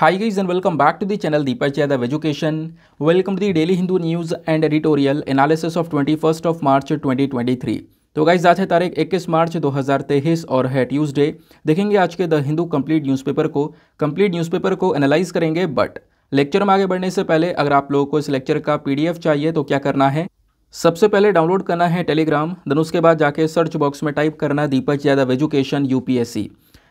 Hi guys and welcome back to the channel Deepak Yadav Education. Welcome to the Daily Hindu News and Editorial Analysis of 21st of March 2023. तो guys आज है तारीख 21 मार्च 2023 और है Tuesday देखेंगे आज के द हिंदू कंप्लीट न्यूज़पेपर को कंप्लीट न्यूज़पेपर को एनालाइज करेंगे बट लेक्चर में आगे बढ़ने से पहले अगर आप लोगों को इस लेक्चर का पीडीएफ चाहिए तो क्या करना है सबसे पहले डाउनलोड करना है टेलीग्राम देन उसके बाद जाके सर्च बॉक्स में टाइप करना दीपक यादव एजुकेशन यूपीएससी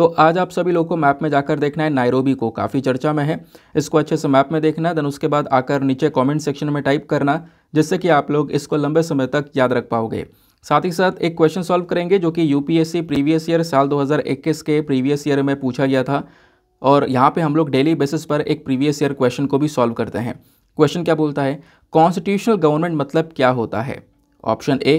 तो आज आप सभी लोगों को मैप में जाकर देखना है नायरोबी को काफ़ी चर्चा में है इसको अच्छे से मैप में देखना है देन उसके बाद आकर नीचे कमेंट सेक्शन में टाइप करना जिससे कि आप लोग इसको लंबे समय तक याद रख पाओगे साथ ही साथ एक क्वेश्चन सॉल्व करेंगे जो कि यू प्रीवियस ईयर साल दो के प्रीवियस ईयर में पूछा गया था और यहाँ पर हम लोग डेली बेसिस पर एक प्रीवियस ईयर क्वेश्चन को भी सॉल्व करते हैं क्वेश्चन क्या बोलता है कॉन्स्टिट्यूशनल गवर्नमेंट मतलब क्या होता है option A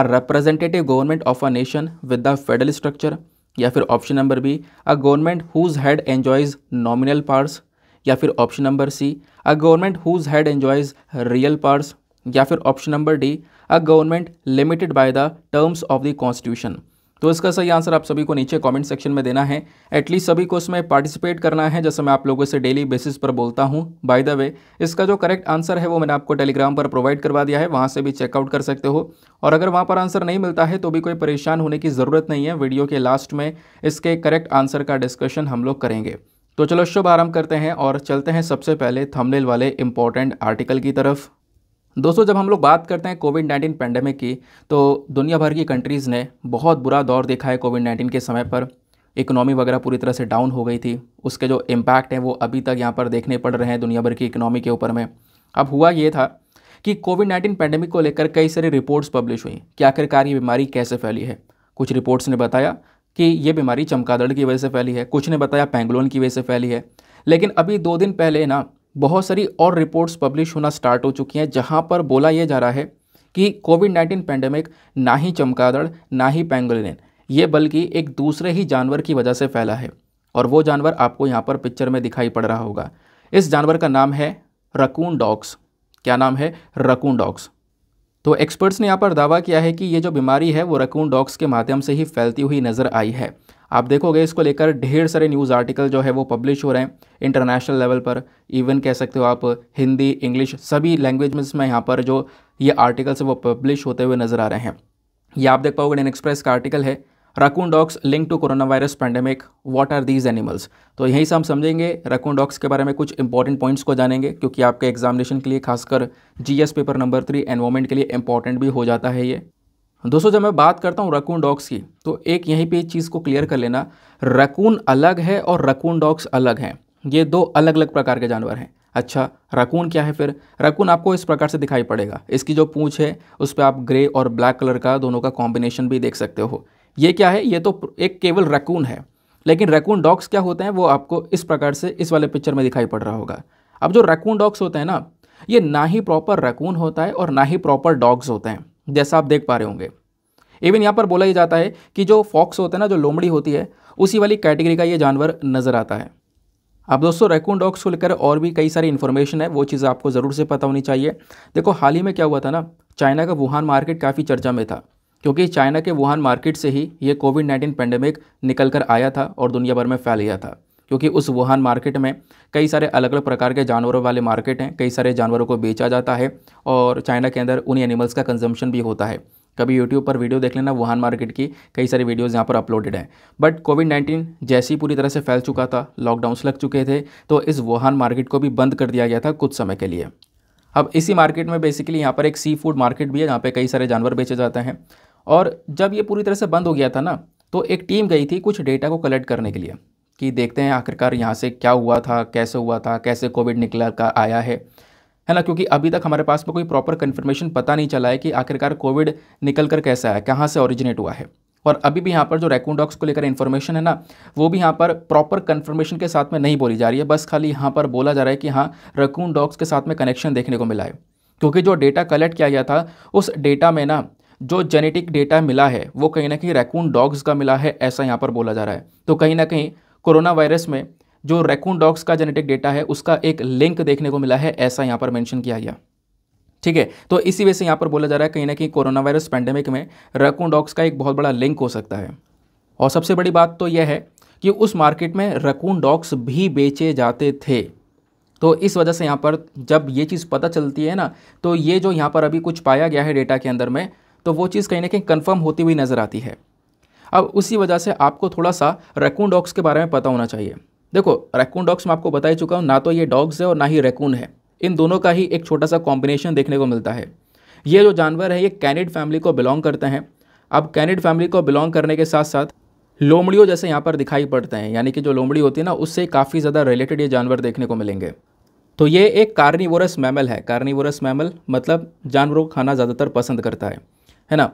R representative government of a nation with the federal structure या फिर option number B a government whose head enjoys nominal parts या फिर option number C a government whose head enjoys real parts या फिर option number D a government limited by the terms of the constitution तो इसका सही answer आप सभी को नीचे कमेंट सेक्शन में देना है एटलीस्ट सभी को इसमें पार्टिसिपेट करना है जैसे मैं आप लोगों से डेली बेसिस पर बोलता हूँ बाय द वे इसका जो करेक्ट आंसर है वो मैंने आपको टेलीग्राम पर प्रोवाइड करवा दिया है वहाँ से भी चेकआउट कर सकते हो और अगर वहाँ पर आंसर नहीं मिलता है तो भी कोई परेशान होने की ज़रूरत नहीं है वीडियो के लास्ट में इसके करेक्ट आंसर का डिस्कशन हम लोग करेंगे तो चलो शुभ आरम्भ करते हैं और चलते हैं सबसे पहले थमलेल वाले इंपॉर्टेंट आर्टिकल की तरफ दोस्तों जब हम लोग बात करते हैं कोविड नाइन्टीन पैंडेमिक की तो दुनिया भर की कंट्रीज़ ने बहुत बुरा दौर देखा है कोविड नाइन्टीन के समय पर इकोनॉमी वगैरह पूरी तरह से डाउन हो गई थी उसके जो इम्पैक्ट हैं वो अभी तक यहाँ पर देखने पड़ रहे हैं दुनिया भर की इकोनॉमी के ऊपर में अब हुआ ये था कि कोविड नाइन्टीन पैंडेमिक को लेकर कई सारी रिपोर्ट्स पब्लिश हुई कि आखिरकार ये बीमारी कैसे फैली है कुछ रिपोर्ट्स ने बताया कि ये बीमारी चमकादड़ की वजह से फैली है कुछ ने बताया पेंगलोन की वजह से फैली है लेकिन अभी दो दिन पहले ना बहुत सारी और रिपोर्ट्स पब्लिश होना स्टार्ट हो चुकी हैं जहाँ पर बोला यह जा रहा है कि कोविड नाइन्टीन पैंडेमिक ना ही चमकादड़ ना ही पेंगोलिन ये बल्कि एक दूसरे ही जानवर की वजह से फैला है और वो जानवर आपको यहाँ पर पिक्चर में दिखाई पड़ रहा होगा इस जानवर का नाम है रकून डॉग्स क्या नाम है रकून डॉग्स तो एक्सपर्ट्स ने यहाँ पर दावा किया है कि ये जो बीमारी है वो रकून डॉग्स के माध्यम से ही फैलती हुई नज़र आई है आप देखोगे इसको लेकर ढेर सारे न्यूज़ आर्टिकल जो है वो पब्लिश हो रहे हैं इंटरनेशनल लेवल पर इवन कह सकते हो आप हिंदी इंग्लिश सभी लैंग्वेज में इसमें यहाँ पर जो ये आर्टिकल्स वो पब्लिश होते हुए नज़र आ रहे हैं ये आप देख पाओगे डेन एक्सप्रेस का आर्टिकल है raccoon dogs link to corona virus pandemic what are these animals तो यहीं से हम समझेंगे रकून डॉग्स के बारे में कुछ इंपॉर्टेंट पॉइंट्स को जानेंगे क्योंकि आपके एग्जामिनेशन के लिए खासकर GS paper number three environment के लिए इंपॉर्टेंट भी हो जाता है ये दोस्तों जब मैं बात करता हूँ रकून डॉग्स की तो एक यहीं पर चीज़ को क्लियर कर लेना रकून अलग है और रकून डॉग्स अलग हैं ये दो अलग अलग प्रकार के जानवर हैं अच्छा रकून क्या है फिर रकून आपको इस प्रकार से दिखाई पड़ेगा इसकी जो पूँछ है उस पर आप ग्रे और ब्लैक कलर का दोनों का कॉम्बिनेशन भी देख सकते हो ये क्या है ये तो एक केवल रैकून है लेकिन रैकून डॉग्स क्या होते हैं वो आपको इस प्रकार से इस वाले पिक्चर में दिखाई पड़ रहा होगा अब जो रैकून डॉग्स होते हैं ना ये ना ही प्रॉपर रैकून होता है और ना ही प्रॉपर डॉग्स होते हैं जैसा आप देख पा रहे होंगे इवन यहाँ पर बोला ही जाता है कि जो फॉक्स होता है ना जो लोमड़ी होती है उसी वाली कैटेगरी का ये जानवर नज़र आता है अब दोस्तों रैकून डॉग्स को लेकर और भी कई सारी इन्फॉर्मेशन है वो चीज़ें आपको ज़रूर से पता होनी चाहिए देखो हाल ही में क्या हुआ था ना चाइना का वुहान मार्केट काफ़ी चर्चा में था क्योंकि चाइना के वुहान मार्केट से ही ये कोविड नाइन्टीन पेंडेमिक निकल कर आया था और दुनिया भर में फैल गया था क्योंकि उस वुहान मार्केट में कई सारे अलग अलग प्रकार के जानवरों वाले मार्केट हैं कई सारे जानवरों को बेचा जाता है और चाइना के अंदर उन एनिमल्स का कंजम्पशन भी होता है कभी यूट्यूब पर वीडियो देख लेना वुहान मार्केट की कई सारी वीडियोज़ यहाँ पर अपलोडेड हैं बट कोविड नाइन्टीन जैसे ही पूरी तरह से फैल चुका था लॉकडाउन्स लग चुके थे तो इस वुहान मार्केट को भी बंद कर दिया गया था कुछ समय के लिए अब इसी मार्केट में बेसिकली यहाँ पर एक सी फूड मार्केट भी है जहाँ पे कई सारे जानवर बेचे जाते हैं और जब ये पूरी तरह से बंद हो गया था ना तो एक टीम गई थी कुछ डेटा को कलेक्ट करने के लिए कि देखते हैं आखिरकार यहाँ से क्या हुआ था कैसे हुआ था कैसे कोविड निकला का आया है है ना क्योंकि अभी तक हमारे पास में कोई प्रॉपर कन्फर्मेशन पता नहीं चला है कि आखिरकार कोविड निकल कर कैसे आया कहाँ से ऑरिजिनेट हुआ है और अभी भी यहाँ पर जो रैकून डॉग्स को लेकर इन्फॉर्मेशन है ना वो भी यहाँ पर प्रॉपर कन्फर्मेशन के साथ में नहीं बोली जा रही है बस खाली यहाँ पर बोला जा रहा है कि हाँ रैकून डॉग्स के साथ में कनेक्शन देखने को मिला है क्योंकि जो डेटा कलेक्ट किया गया था उस डेटा में ना जो जेनेटिक डेटा मिला है वो कहीं ना कहीं रैकून डॉग्स का मिला है ऐसा यहाँ पर बोला जा रहा है तो कहीं ना कहीं कोरोना वायरस में जो रैकून डॉग्स का जेनेटिक डेटा है उसका एक लिंक देखने को मिला है ऐसा यहाँ पर मैंशन किया गया ठीक है तो इसी वजह से यहाँ पर बोला जा रहा है कहीं ना कहीं कोरोना वायरस पैंडेमिक में रैकून डॉग्स का एक बहुत बड़ा लिंक हो सकता है और सबसे बड़ी बात तो यह है कि उस मार्केट में रकून डॉग्स भी बेचे जाते थे तो इस वजह से यहाँ पर जब ये चीज़ पता चलती है ना तो ये जो यहाँ पर अभी कुछ पाया गया है डेटा के अंदर में तो वो चीज़ कहीं ना कहीं कन्फर्म होती हुई नज़र आती है अब उसी वजह से आपको थोड़ा सा रैकून डॉग्स के बारे में पता होना चाहिए देखो रैकून डॉग्स मैं आपको बता ही चुका हूँ ना तो ये डॉग्स है और ना ही रैकून है इन दोनों का ही एक छोटा सा कॉम्बिनेशन देखने को मिलता है ये जो जानवर है ये कैनिड फैमिली को बिलोंग करते हैं अब कैनिड फैमिली को बिलोंग करने के साथ साथ लोमड़ियों जैसे यहाँ पर दिखाई पड़ते हैं यानी कि जो लोमड़ी होती है ना उससे काफ़ी ज़्यादा रिलेटेड ये जानवर देखने को मिलेंगे तो ये एक कार्निवोरस मैमल है कार्निवोरस मैमल मतलब जानवरों को खाना ज़्यादातर पसंद करता है है ना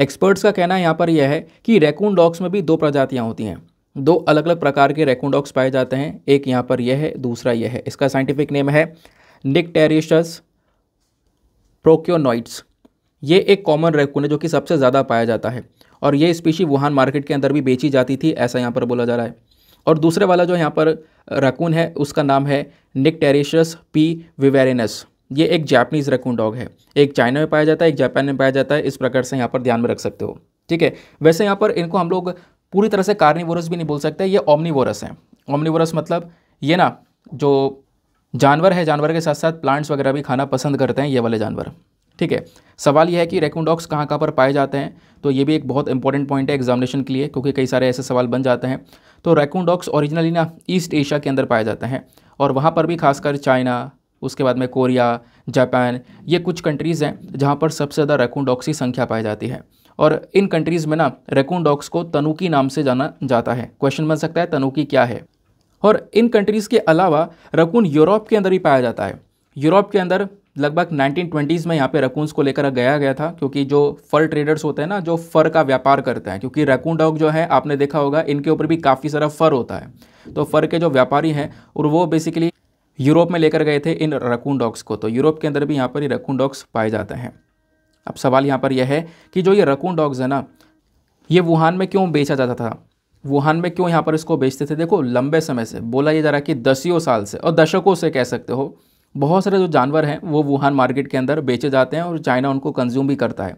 एक्सपर्ट्स का कहना यहाँ पर यह है कि रेकून डॉग्स में भी दो प्रजातियाँ होती हैं दो अलग अलग प्रकार के रेकून डॉग्स पाए जाते हैं एक यहाँ पर यह है दूसरा यह है इसका साइंटिफिक नेम है टेरिशस प्रोक्योनॉइड्स ये एक कॉमन रैकून है जो कि सबसे ज़्यादा पाया जाता है और ये स्पीशी वुहान मार्केट के अंदर भी बेची जाती थी ऐसा यहाँ पर बोला जा रहा है और दूसरे वाला जो यहाँ पर रैकून है उसका नाम है निक टेरिशस पी विवेरेनस ये एक जापनीज़ रकून डॉग है एक चाइना में पाया जाता है एक जापान में पाया जाता है इस प्रकार से यहाँ पर ध्यान में रख सकते हो ठीक है वैसे यहाँ पर इनको हम लोग पूरी तरह से कार्निवोरस भी नहीं बोल सकते ये ओमनीवोरस हैं ओमनीवोरस मतलब ये ना जो जानवर है जानवर के साथ साथ प्लांट्स वगैरह भी खाना पसंद करते हैं ये वाले जानवर ठीक है सवाल यह है कि रेकून डॉग्स कहाँ कहाँ पर पाए जाते हैं तो ये भी एक बहुत इंपॉर्टेंट पॉइंट है एग्जामिनेशन के लिए क्योंकि कई सारे ऐसे सवाल बन जाते हैं तो रेकून डॉग्स ओरिजिनली ना ईस्ट एशिया के अंदर पाए जाते हैं और वहाँ पर भी खासकर चाइना उसके बाद में कोरिया जापान ये कुछ कंट्रीज़ हैं जहाँ पर सबसे ज़्यादा रैकून की संख्या पाई जाती है और इन कंट्रीज़ में ना रेकूडॉक्स को तनुकी नाम से जाना जाता है क्वेश्चन बन सकता है तनुकी क्या है और इन कंट्रीज़ के अलावा रकून यूरोप के अंदर ही पाया जाता है यूरोप के अंदर लगभग 1920s में यहाँ पे रकून्स को लेकर गया गया था क्योंकि जो फर ट्रेडर्स होते हैं ना जो फर का व्यापार करते हैं क्योंकि रकून डॉग जो है आपने देखा होगा इनके ऊपर भी काफ़ी सारा फर होता है तो फर के जो व्यापारी हैं और वो बेसिकली यूरोप में लेकर गए थे इन रकून डॉग्स को तो यूरोप के अंदर भी यहाँ पर ये रकून डॉग्स पाए जाते हैं अब सवाल यहाँ पर यह है कि जो ये रकून डॉग्स है ना ये वुहान में क्यों बेचा जाता था वुहान में क्यों यहाँ पर इसको बेचते थे देखो लंबे समय से बोला ये जा रहा कि दसियों साल से और दशकों से कह सकते हो बहुत सारे जो जानवर हैं वो वुहान मार्केट के अंदर बेचे जाते हैं और चाइना उनको कंज्यूम भी करता है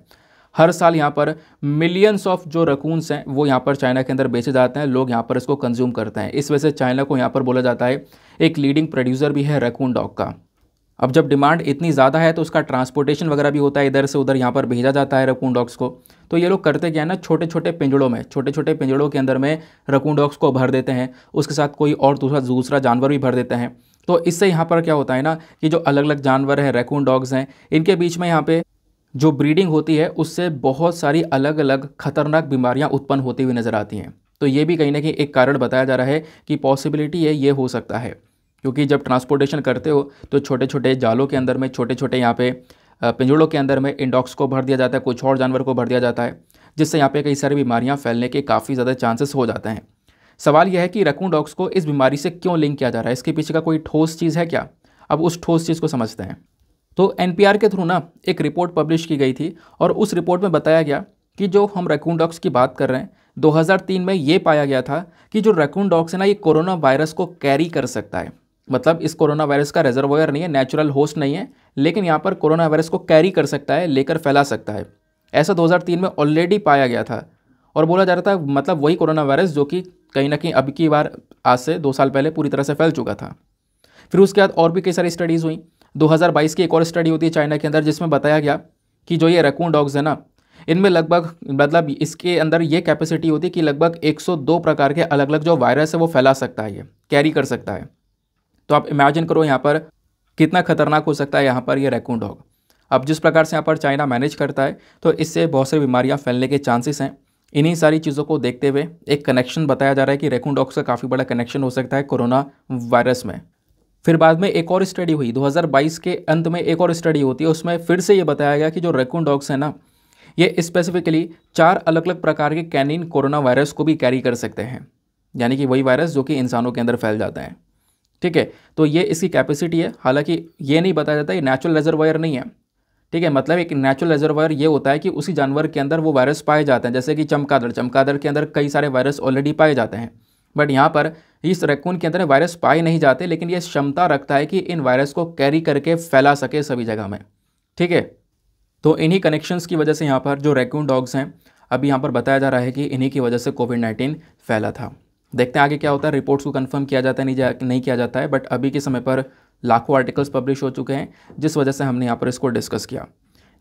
हर साल यहाँ पर मिलियंस ऑफ जो रकूनस हैं वो यहाँ पर चाइना के अंदर बेचे जाते हैं लोग यहाँ पर इसको कंज्यूम करते हैं इस वजह से चाइना को यहाँ पर बोला जाता है एक लीडिंग प्रोड्यूसर भी है रकून डॉग का अब जब डिमांड इतनी ज़्यादा है तो उसका ट्रांसपोर्टेशन वगैरह भी होता है इधर से उधर यहाँ पर भेजा जाता है रकून डॉग्स को तो ये लोग करते क्या है ना छोटे छोटे पिंजड़ों में छोटे छोटे पिंजड़ों के अंदर में रकून डॉग्स को भर देते हैं उसके साथ कोई और दूसरा दूसरा जानवर भी भर देते हैं तो इससे यहाँ पर क्या होता है ना कि जो अलग अलग जानवर हैं रैकून डॉग्स हैं इनके बीच में यहाँ पे जो ब्रीडिंग होती है उससे बहुत सारी अलग अलग खतरनाक बीमारियां उत्पन्न होती हुई नज़र आती हैं तो ये भी कहीं ना कहीं एक कारण बताया जा रहा है कि पॉसिबिलिटी है ये हो सकता है क्योंकि जब ट्रांसपोर्टेशन करते हो तो छोटे छोटे जालों के अंदर में छोटे छोटे यहाँ पे पिंजड़ों के अंदर में इंडॉक्स को भर दिया जाता है कुछ और जानवर को भर दिया जाता है जिससे यहाँ पे कई सारी बीमारियाँ फैलने के काफ़ी ज़्यादा चांसेस हो जाते हैं सवाल यह है कि रकून डॉग्स को इस बीमारी से क्यों लिंक किया जा रहा है इसके पीछे का कोई ठोस चीज़ है क्या अब उस ठोस चीज़ को समझते हैं तो एन के थ्रू ना एक रिपोर्ट पब्लिश की गई थी और उस रिपोर्ट में बताया गया कि जो हम रैकून डॉग्स की बात कर रहे हैं 2003 में ये पाया गया था कि जो रैकून डॉग्स है ना ये कोरोना वायरस को कैरी कर सकता है मतलब इस कोरोना वायरस का रिजर्वोयर नहीं है नेचुरल होस्ट नहीं है लेकिन यहाँ पर कोरोना वायरस को कैरी कर सकता है लेकर फैला सकता है ऐसा 2003 में ऑलरेडी पाया गया था और बोला जा रहा था मतलब वही कोरोना वायरस जो कि कहीं ना कहीं अब की बार आज से दो साल पहले पूरी तरह से फैल चुका था फिर उसके बाद और भी कई सारी स्टडीज़ हुई 2022 की एक और स्टडी होती है चाइना के अंदर जिसमें बताया गया कि जो ये रेकून डॉग्स है ना इनमें लगभग मतलब इसके अंदर ये कैपेसिटी होती है कि लगभग 102 प्रकार के अलग अलग जो वायरस है वो फैला सकता है ये कैरी कर सकता है तो आप इमेजिन करो यहाँ पर कितना खतरनाक हो सकता है यहाँ पर ये रेकून डॉग अब जिस प्रकार से यहाँ पर चाइना मैनेज करता है तो इससे बहुत सारी बीमारियाँ फैलने के चांसेस हैं इन्हीं सारी चीज़ों को देखते हुए एक कनेक्शन बताया जा रहा है कि रेकून डॉग्स का काफ़ी बड़ा कनेक्शन हो सकता है कोरोना वायरस में फिर बाद में एक और स्टडी हुई 2022 के अंत में एक और स्टडी होती है उसमें फिर से ये बताया गया कि जो रेकून डॉग्स हैं ना ये स्पेसिफिकली चार अलग अलग प्रकार के कैनिन कोरोना वायरस को भी कैरी कर सकते हैं यानी कि वही वायरस जो कि इंसानों के अंदर फैल जाता है ठीक है तो ये इसकी कैपेसिटी है हालांकि ये नहीं बताया जाता ये नेचुरल रेजरवायर नहीं है ठीक है मतलब एक नेचुरल रेजरवायर ये होता है कि उसी जानवर के अंदर वो वायरस पाए जाते हैं जैसे कि चमकादड़ चमकादड़ के अंदर कई सारे वायरस ऑलरेडी पाए जाते हैं बट यहाँ पर इस रैकून के अंदर वायरस पाए नहीं जाते लेकिन ये क्षमता रखता है कि इन वायरस को कैरी करके फैला सके सभी जगह में ठीक है तो इन्हीं कनेक्शंस की वजह से यहाँ पर जो रैकून डॉग्स हैं अभी यहाँ पर बताया जा रहा है कि इन्हीं की वजह से कोविड नाइन्टीन फैला था देखते हैं आगे क्या होता है रिपोर्ट्स को कन्फर्म किया जाता है नहीं जा नहीं किया जाता है बट अभी के समय पर लाखों आर्टिकल्स पब्लिश हो चुके हैं जिस वजह से हमने यहाँ पर इसको डिस्कस किया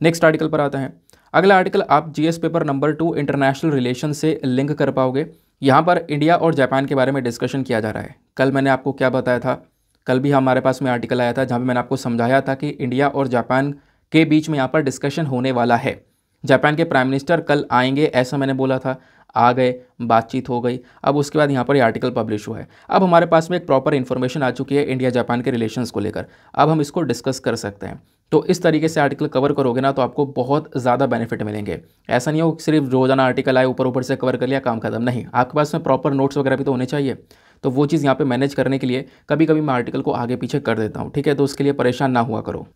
नेक्स्ट आर्टिकल पर आता है अगला आर्टिकल आप GS paper number two international relation से लिंक कर पाओगे यहाँ पर इंडिया और जापान के बारे में डिस्कशन किया जा रहा है कल मैंने आपको क्या बताया था कल भी हमारे पास में आर्टिकल आया था जहाँ पर मैंने आपको समझाया था कि इंडिया और जापान के बीच में यहाँ पर डिस्कशन होने वाला है जापान के प्राइम मिनिस्टर कल आएंगे ऐसा मैंने बोला था आ गए बातचीत हो गई अब उसके बाद यहाँ पर ये आर्टिकल पब्लिश हुआ है अब हमारे पास में एक प्रॉपर इन्फॉर्मेशन आ चुकी है इंडिया जापान के रिलेशंस को लेकर अब हम इसको डिस्कस कर सकते हैं तो इस तरीके से आर्टिकल कवर करोगे ना तो आपको बहुत ज़्यादा बेनिफिट मिलेंगे ऐसा नहीं हो सिर्फ रोजाना आर्टिकल आए ऊपर ऊपर से कवर कर लिया काम खत्म नहीं आपके पास में प्रॉपर नोट्स वगैरह भी तो होने चाहिए तो वो चीज़ यहाँ पे मैनेज करने के लिए कभी कभी मैं आर्टिकल को आगे पीछे कर देता हूँ ठीक है तो उसके लिए परेशान ना हुआ करो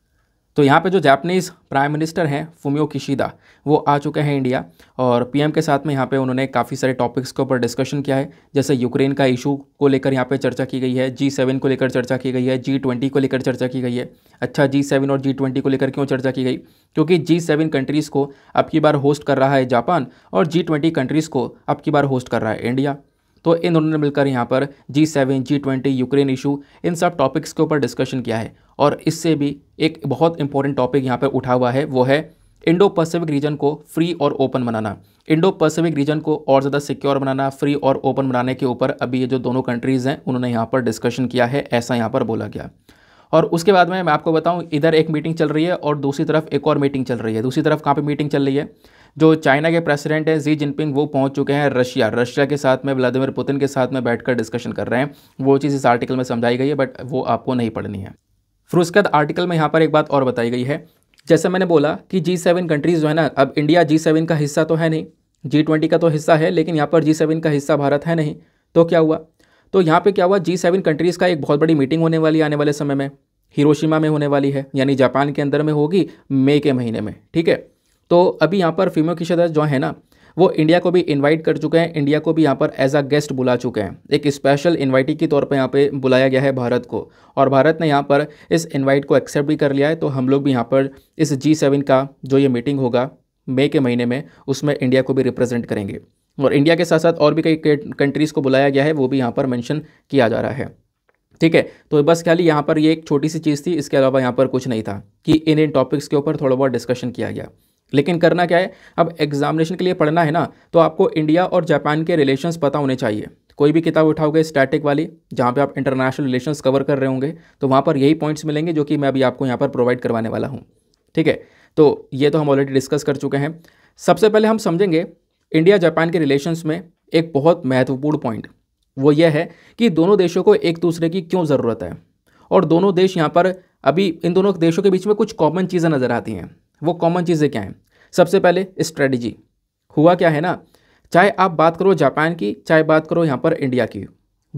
तो यहाँ पे जो जापानीज़ प्राइम मिनिस्टर हैं फुमियो किशिदा वो आ चुके हैं इंडिया और पीएम के साथ में यहाँ पे उन्होंने काफ़ी सारे टॉपिक्स के ऊपर डिस्कशन किया है जैसे यूक्रेन का इशू को लेकर यहाँ पे चर्चा की गई है जी सेवन को लेकर चर्चा की गई है जी ट्वेंटी को लेकर चर्चा की गई है अच्छा जी सेवन और जी ट्वेंटी को लेकर क्यों चर्चा की गई क्योंकि जी सेवन कंट्रीज़ को अब की बार होस्ट कर रहा है जापान और जी ट्वेंटी कंट्रीज़ को अब की बार होस्ट कर रहा है इंडिया तो इन दोनों ने मिलकर यहाँ पर G seven G twenty Ukraine issue इन सब टॉपिक्स के ऊपर डिस्कशन किया है और इससे भी एक बहुत इंपॉर्टेंट टॉपिक यहाँ पर उठा हुआ है वो है इंडो पैसिफिक रीजन को फ्री और ओपन बनाना इंडो पैसिफिक रीजन को और ज़्यादा सिक्योर बनाना फ्री और ओपन बनाने के ऊपर अभी ये जो दोनों कंट्रीज़ हैं उन्होंने यहाँ पर डिस्कशन किया है ऐसा यहाँ पर बोला गया और उसके बाद में मैं आपको बताऊं इधर एक मीटिंग चल रही है और दूसरी तरफ एक और मीटिंग चल रही है दूसरी तरफ कहाँ पे मीटिंग चल रही है जो चाइना के प्रेसिडेंट हैं जी जिनपिंग वो पहुंच चुके हैं रशिया रशिया के साथ में व्लादिमिर पुतिन के साथ में बैठकर डिस्कशन कर रहे हैं वो चीज़ इस आर्टिकल में समझाई गई है बट वो आपको नहीं पढ़नी है फिर उसके बाद आर्टिकल में यहाँ पर एक बात और बताई गई है जैसे मैंने बोला कि जी सेवन कंट्रीज़ जो है ना अब इंडिया जी सेवन का हिस्सा तो है नहीं जी ट्वेंटी का तो हिस्सा है लेकिन यहाँ पर जी सेवन का हिस्सा भारत है नहीं तो क्या हुआ तो यहाँ पे क्या हुआ जी सेवन कंट्रीज़ का एक बहुत बड़ी मीटिंग होने वाली आने वाले समय में हिरोशिमा में होने वाली है यानी जापान के अंदर में होगी मई के महीने में ठीक है तो अभी यहाँ पर फीमो किशोदास जो है ना वो इंडिया को भी इन्वाइट कर चुके हैं इंडिया को भी यहाँ पर एज आ गेस्ट बुला चुके हैं एक स्पेशल इन्वाइटी के तौर पर यहाँ पर बुलाया गया है भारत को और भारत ने यहाँ पर इस इन्वाइट को एक्सेप्ट भी कर लिया है तो हम लोग भी यहाँ पर इस जी सेवन का जो ये मीटिंग होगा मई के महीने में उसमें इंडिया को भी रिप्रेजेंट करेंगे और इंडिया के साथ साथ और भी कई कंट्रीज़ को बुलाया गया है वो भी यहाँ पर मेंशन किया जा रहा है ठीक है तो बस ख्याली यहाँ पर ये एक छोटी सी चीज़ थी इसके अलावा यहाँ पर कुछ नहीं था कि इन इन टॉपिक्स के ऊपर थोड़ा बहुत डिस्कशन किया गया लेकिन करना क्या है अब एग्जामिनेशन के लिए पढ़ना है ना तो आपको इंडिया और जापान के रिलेशंस पता होने चाहिए कोई भी किताब उठाओगे स्टैटिक वाली जहाँ पे आप इंटरनेशनल रिलेशंस कवर कर रहे होंगे तो वहाँ पर यही पॉइंट्स मिलेंगे जो कि मैं अभी आपको यहाँ पर प्रोवाइड करवाने वाला हूँ ठीक है तो ये तो हम ऑलरेडी डिस्कस कर चुके हैं सबसे पहले हम समझेंगे इंडिया जापान के रिलेशंस में एक बहुत महत्वपूर्ण पॉइंट वो यह है कि दोनों देशों को एक दूसरे की क्यों ज़रूरत है और दोनों देश यहाँ पर अभी इन दोनों देशों के बीच में कुछ कॉमन चीज़ें नज़र आती हैं वो कॉमन चीज़ें क्या हैं सबसे पहले स्ट्रेटजी हुआ क्या है ना चाहे आप बात करो जापान की चाहे बात करो यहाँ पर इंडिया की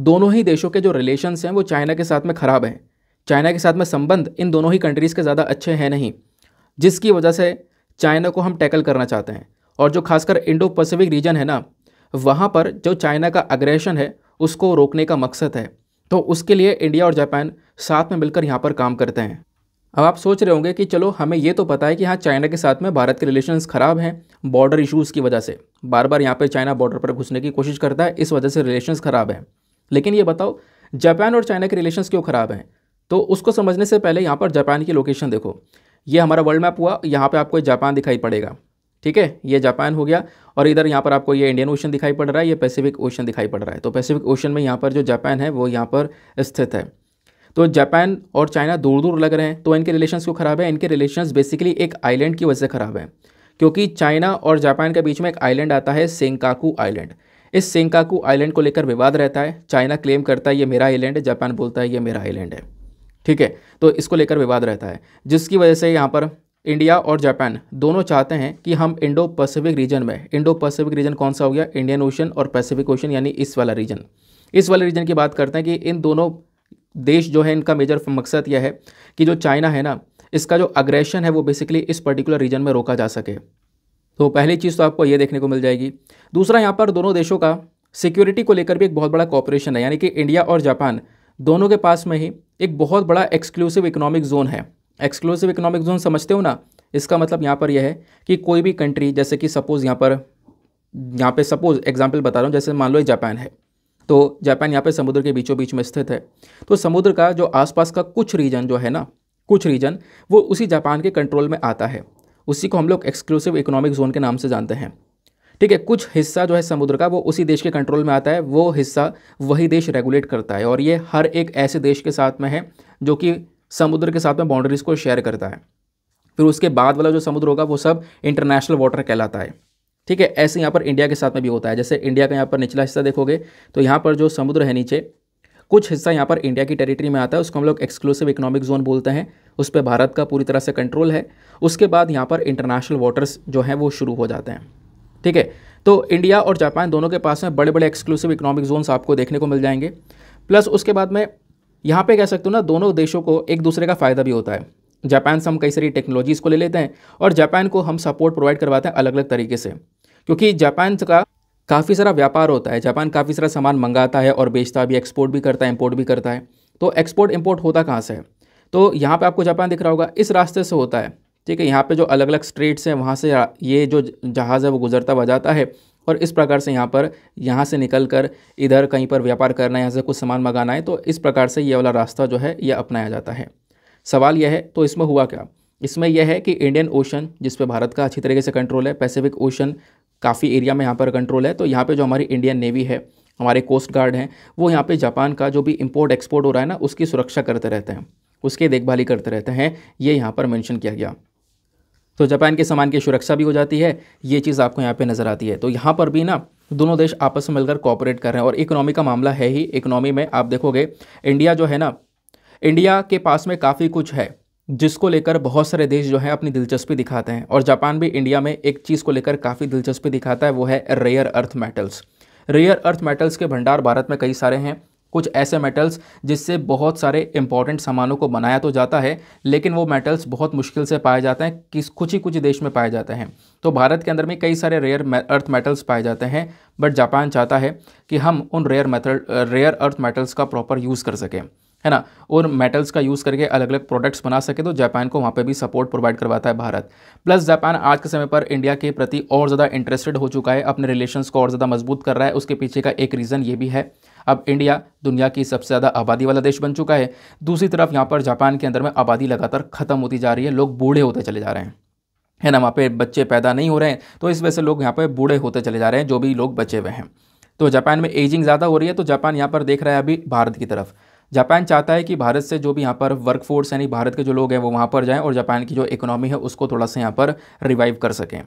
दोनों ही देशों के जो रिलेशन्स हैं वो चाइना के साथ में ख़राब हैं चाइना के साथ में संबंध इन दोनों ही कंट्रीज़ के ज़्यादा अच्छे हैं नहीं जिसकी वजह से चाइना को हम टैकल करना चाहते हैं और जो खासकर इंडो पैसिफिक रीजन है ना वहाँ पर जो चाइना का अग्रेशन है उसको रोकने का मकसद है तो उसके लिए इंडिया और जापान साथ में मिलकर यहाँ पर काम करते हैं अब आप सोच रहे होंगे कि चलो हमें ये तो पता है कि हाँ चाइना के साथ में भारत के रिलेशंस ख़राब हैं बॉर्डर इशूज़ की वजह से बार बार यहाँ पर चाइना बॉर्डर पर घुसने की कोशिश करता है इस वजह से रिलेशंस ख़राब हैं लेकिन ये बताओ जापान और चाइना के रिलेशंस क्यों ख़राब हैं तो उसको समझने से पहले यहाँ पर जापान की लोकेशन देखो ये हमारा वर्ल्ड मैप हुआ यहाँ पर आपको जापान दिखाई पड़ेगा ठीक है ये जापान हो गया और इधर यहाँ पर आपको ये इंडियन ओशन दिखाई पड़ रहा है ये पैसिफिक ओशन दिखाई पड़ रहा है तो पैसिफिक ओशन में यहाँ पर जो जापान है वो यहाँ पर स्थित है तो जापान और चाइना दूर दूर लग रहे हैं तो इनके रिलेशंस क्यों ख़राब है इनके रिलेशंस बेसिकली एक आइलैंड की वजह से ख़राब है क्योंकि चाइना और जापान के बीच में एक आइलैंड आता है सेंकाकू आइलैंड इस सेंकाकू आइलैंड को लेकर विवाद रहता है चाइना क्लेम करता है ये मेरा आइलैंड है जापान बोलता है ये मेरा आइलैंड है ठीक है तो इसको लेकर विवाद रहता है जिसकी वजह से यहाँ पर इंडिया और जापान दोनों चाहते हैं कि हम इंडो पैसिफिक रीजन में इंडो पैसिफिक रीजन कौन सा हो गया इंडियन ओशन और पैसिफिक ओशन यानी इस वाला रीजन इस वाले रीजन की बात करते हैं कि इन दोनों देश जो है इनका मेजर मकसद यह है कि जो चाइना है ना इसका जो अग्रेशन है वो बेसिकली इस पर्टिकुलर रीजन में रोका जा सके तो पहली चीज़ तो आपको ये देखने को मिल जाएगी दूसरा यहाँ पर दोनों देशों का सिक्योरिटी को लेकर भी एक बहुत बड़ा कॉपरेशन है यानी कि इंडिया और जापान दोनों के पास में ही एक बहुत बड़ा एक्सक्लूसिव इकोनॉमिक जोन है एक्सक्लूसिव इकोनॉमिक जोन समझते हो ना इसका मतलब यहाँ पर यह है कि कोई भी कंट्री जैसे कि सपोज़ यहाँ पर यहाँ पे सपोज़ एग्जाम्पल बता रहा हूँ जैसे मान लो जापान है तो जापान यहाँ पे समुद्र के बीचों बीच में स्थित है तो समुद्र का जो आसपास का कुछ रीजन जो है ना कुछ रीजन वो उसी जापान के कंट्रोल में आता है उसी को हम लोग एक्सक्लूसिव इकोनॉमिक जोन के नाम से जानते हैं ठीक है कुछ हिस्सा जो है समुद्र का वो उसी देश के कंट्रोल में आता है वो हिस्सा वही देश रेगुलेट करता है और ये हर एक ऐसे देश के साथ में है जो कि समुद्र के साथ में बाउंड्रीज़ को शेयर करता है फिर उसके बाद वाला जो समुद्र होगा वो सब इंटरनेशनल वाटर कहलाता है ठीक है ऐसे यहाँ पर इंडिया के साथ में भी होता है जैसे इंडिया का यहाँ पर निचला हिस्सा देखोगे तो यहाँ पर जो समुद्र है नीचे कुछ हिस्सा यहाँ पर इंडिया की टेरिटरी में आता है उसको हम लोग एक्सक्लूसिव इकोनॉमिक जोन बोलते हैं उस पर भारत का पूरी तरह से कंट्रोल है उसके बाद यहाँ पर इंटरनेशनल वाटर्स जो हैं वो शुरू हो जाते हैं ठीक है तो इंडिया और जापान दोनों के पास में बड़े बड़े एक्सक्लूसिव इकोनॉमिक जोन्स आपको देखने को मिल जाएंगे प्लस उसके बाद में यहाँ पे कह सकते हो ना दोनों देशों को एक दूसरे का फ़ायदा भी होता है जापान से हम कई सारी टेक्नोलॉजीज़ को ले लेते हैं और जापान को हम सपोर्ट प्रोवाइड करवाते हैं अलग अलग तरीके से क्योंकि जापान का काफ़ी सारा व्यापार होता है जापान काफ़ी सारा सामान मंगाता है और बेचता भी एक्सपोर्ट भी करता है इम्पोर्ट भी करता है तो एक्सपोर्ट इम्पोर्ट होता कहाँ से है तो यहाँ पर आपको जापान दिख रहा होगा इस रास्ते से होता है ठीक है यहाँ पर जो अलग अलग स्ट्रीट्स हैं वहाँ से ये जो जहाज़ है वो गुजरता हुआ जाता है और इस प्रकार से यहाँ पर यहाँ से निकल कर इधर कहीं पर व्यापार करना है यहाँ से कुछ सामान मंगाना है तो इस प्रकार से ये वाला रास्ता जो है ये अपनाया जाता है सवाल यह है तो इसमें हुआ क्या इसमें यह है कि इंडियन ओशन जिस पर भारत का अच्छी तरीके से कंट्रोल है पैसिफिक ओशन काफ़ी एरिया में यहाँ पर कंट्रोल है तो यहाँ पे जो हमारी इंडियन नेवी है हमारे कोस्ट गार्ड हैं वो यहाँ पे जापान का जो भी इंपोर्ट एक्सपोर्ट हो रहा है ना उसकी सुरक्षा करते रहते हैं उसकी देखभाली करते रहते हैं ये यहाँ पर मैंशन किया गया तो जापान के सामान की सुरक्षा भी हो जाती है ये चीज़ आपको यहाँ पे नज़र आती है तो यहाँ पर भी ना दोनों देश आपस में मिलकर कॉपरेट कर रहे हैं और इकोनॉमी का मामला है ही इकोनॉमी में आप देखोगे इंडिया जो है ना इंडिया के पास में काफ़ी कुछ है जिसको लेकर बहुत सारे देश जो हैं अपनी दिलचस्पी दिखाते हैं और जापान भी इंडिया में एक चीज़ को लेकर काफ़ी दिलचस्पी दिखाता है वो है rare earth metals rare earth metals के भंडार भारत में कई सारे हैं कुछ ऐसे मेटल्स जिससे बहुत सारे इंपॉर्टेंट सामानों को बनाया तो जाता है लेकिन वो मेटल्स बहुत मुश्किल से पाए जाते हैं किस कुछ ही कुछ देश में पाए जाते हैं तो भारत के अंदर में कई सारे रेयर अर्थ मेटल्स पाए जाते हैं बट जापान चाहता है कि हम उन rare metal rare earth metals का प्रॉपर यूज़ कर सकें है ना और मेटल्स का यूज़ करके अलग अलग प्रोडक्ट्स बना सके तो जापान को वहाँ पे भी सपोर्ट प्रोवाइड करवाता है भारत प्लस जापान आज के समय पर इंडिया के प्रति और ज़्यादा इंटरेस्टेड हो चुका है अपने रिलेशंस को और ज़्यादा मजबूत कर रहा है उसके पीछे का एक रीज़न ये भी है अब इंडिया दुनिया की सबसे ज़्यादा आबादी वाला देश बन चुका है दूसरी तरफ यहाँ पर जापान के अंदर में आबादी लगातार ख़त्म होती जा रही है लोग बूढ़े होते चले जा रहे हैं है ना वहाँ पे बच्चे पैदा नहीं हो रहे हैं तो इस वजह से लोग यहाँ पे बूढ़े होते चले जा रहे हैं जो भी लोग बचे हुए हैं तो जापान में एजिंग ज़्यादा हो रही है तो जापान यहाँ पर देख रहा है अभी भारत की तरफ जापान चाहता है कि भारत से जो भी यहाँ पर वर्कफोर्स यानी भारत के जो लोग हैं वो वहाँ पर जाएँ और जापान की जो इकोनॉमी है उसको थोड़ा सा यहाँ पर रिवाइव कर सकें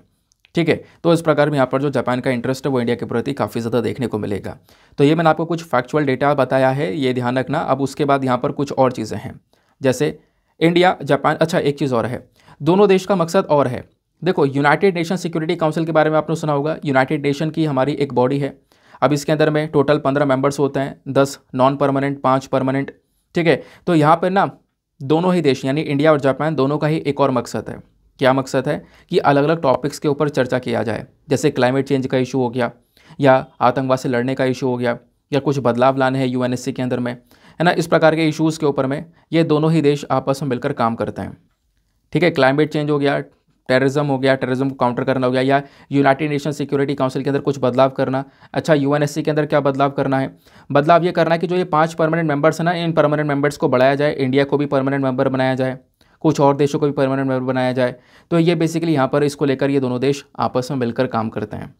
ठीक है तो इस प्रकार में यहाँ पर जो जापान का इंटरेस्ट है वो इंडिया के प्रति काफ़ी ज़्यादा देखने को मिलेगा तो ये मैंने आपको कुछ फैक्चुअल डेटा बताया है ये ध्यान रखना अब उसके बाद यहाँ पर कुछ और चीज़ें हैं जैसे इंडिया जापान अच्छा एक चीज़ और है दोनों देश का मकसद और है देखो यूनाइटेड नेशन सिक्योरिटी काउंसिल के बारे में आपने सुना होगा यूनाइटेड नेशन की हमारी एक बॉडी है अब इसके अंदर में टोटल पंद्रह मेंबर्स होते हैं दस नॉन परमानेंट पाँच परमानेंट ठीक है तो यहाँ पर ना दोनों ही देश यानी इंडिया और जापान दोनों का ही एक और मकसद है क्या मकसद है कि अलग अलग टॉपिक्स के ऊपर चर्चा किया जाए जैसे क्लाइमेट चेंज का इशू हो गया या आतंकवाद से लड़ने का इशू हो गया या कुछ बदलाव लाने हैं यूएनएससी के अंदर में है ना इस प्रकार के इश्यूज़ के ऊपर में ये दोनों ही देश आपस में मिलकर काम करते हैं ठीक है क्लाइमेट चेंज हो गया टेररिज्म हो गया टेररिज्म को काउंटर करना हो गया या यूनाइटेड नेशन सिक्योरिटी काउंसिल के अंदर कुछ बदलाव करना अच्छा यूएनएससी के अंदर क्या बदलाव करना है बदलाव ये करना है कि जो ये पाँच परमानेंट मेंबर्स हैं ना इन परमानेंट मेंबर्स को बढ़ाया जाए इंडिया को भी परमानेंट मेंबर बनाया जाए कुछ और देशों को भी परमानेंट मेंबर बनाया जाए तो ये बेसिकली यहाँ पर इसको लेकर ये दोनों देश आपस में मिलकर काम करते हैं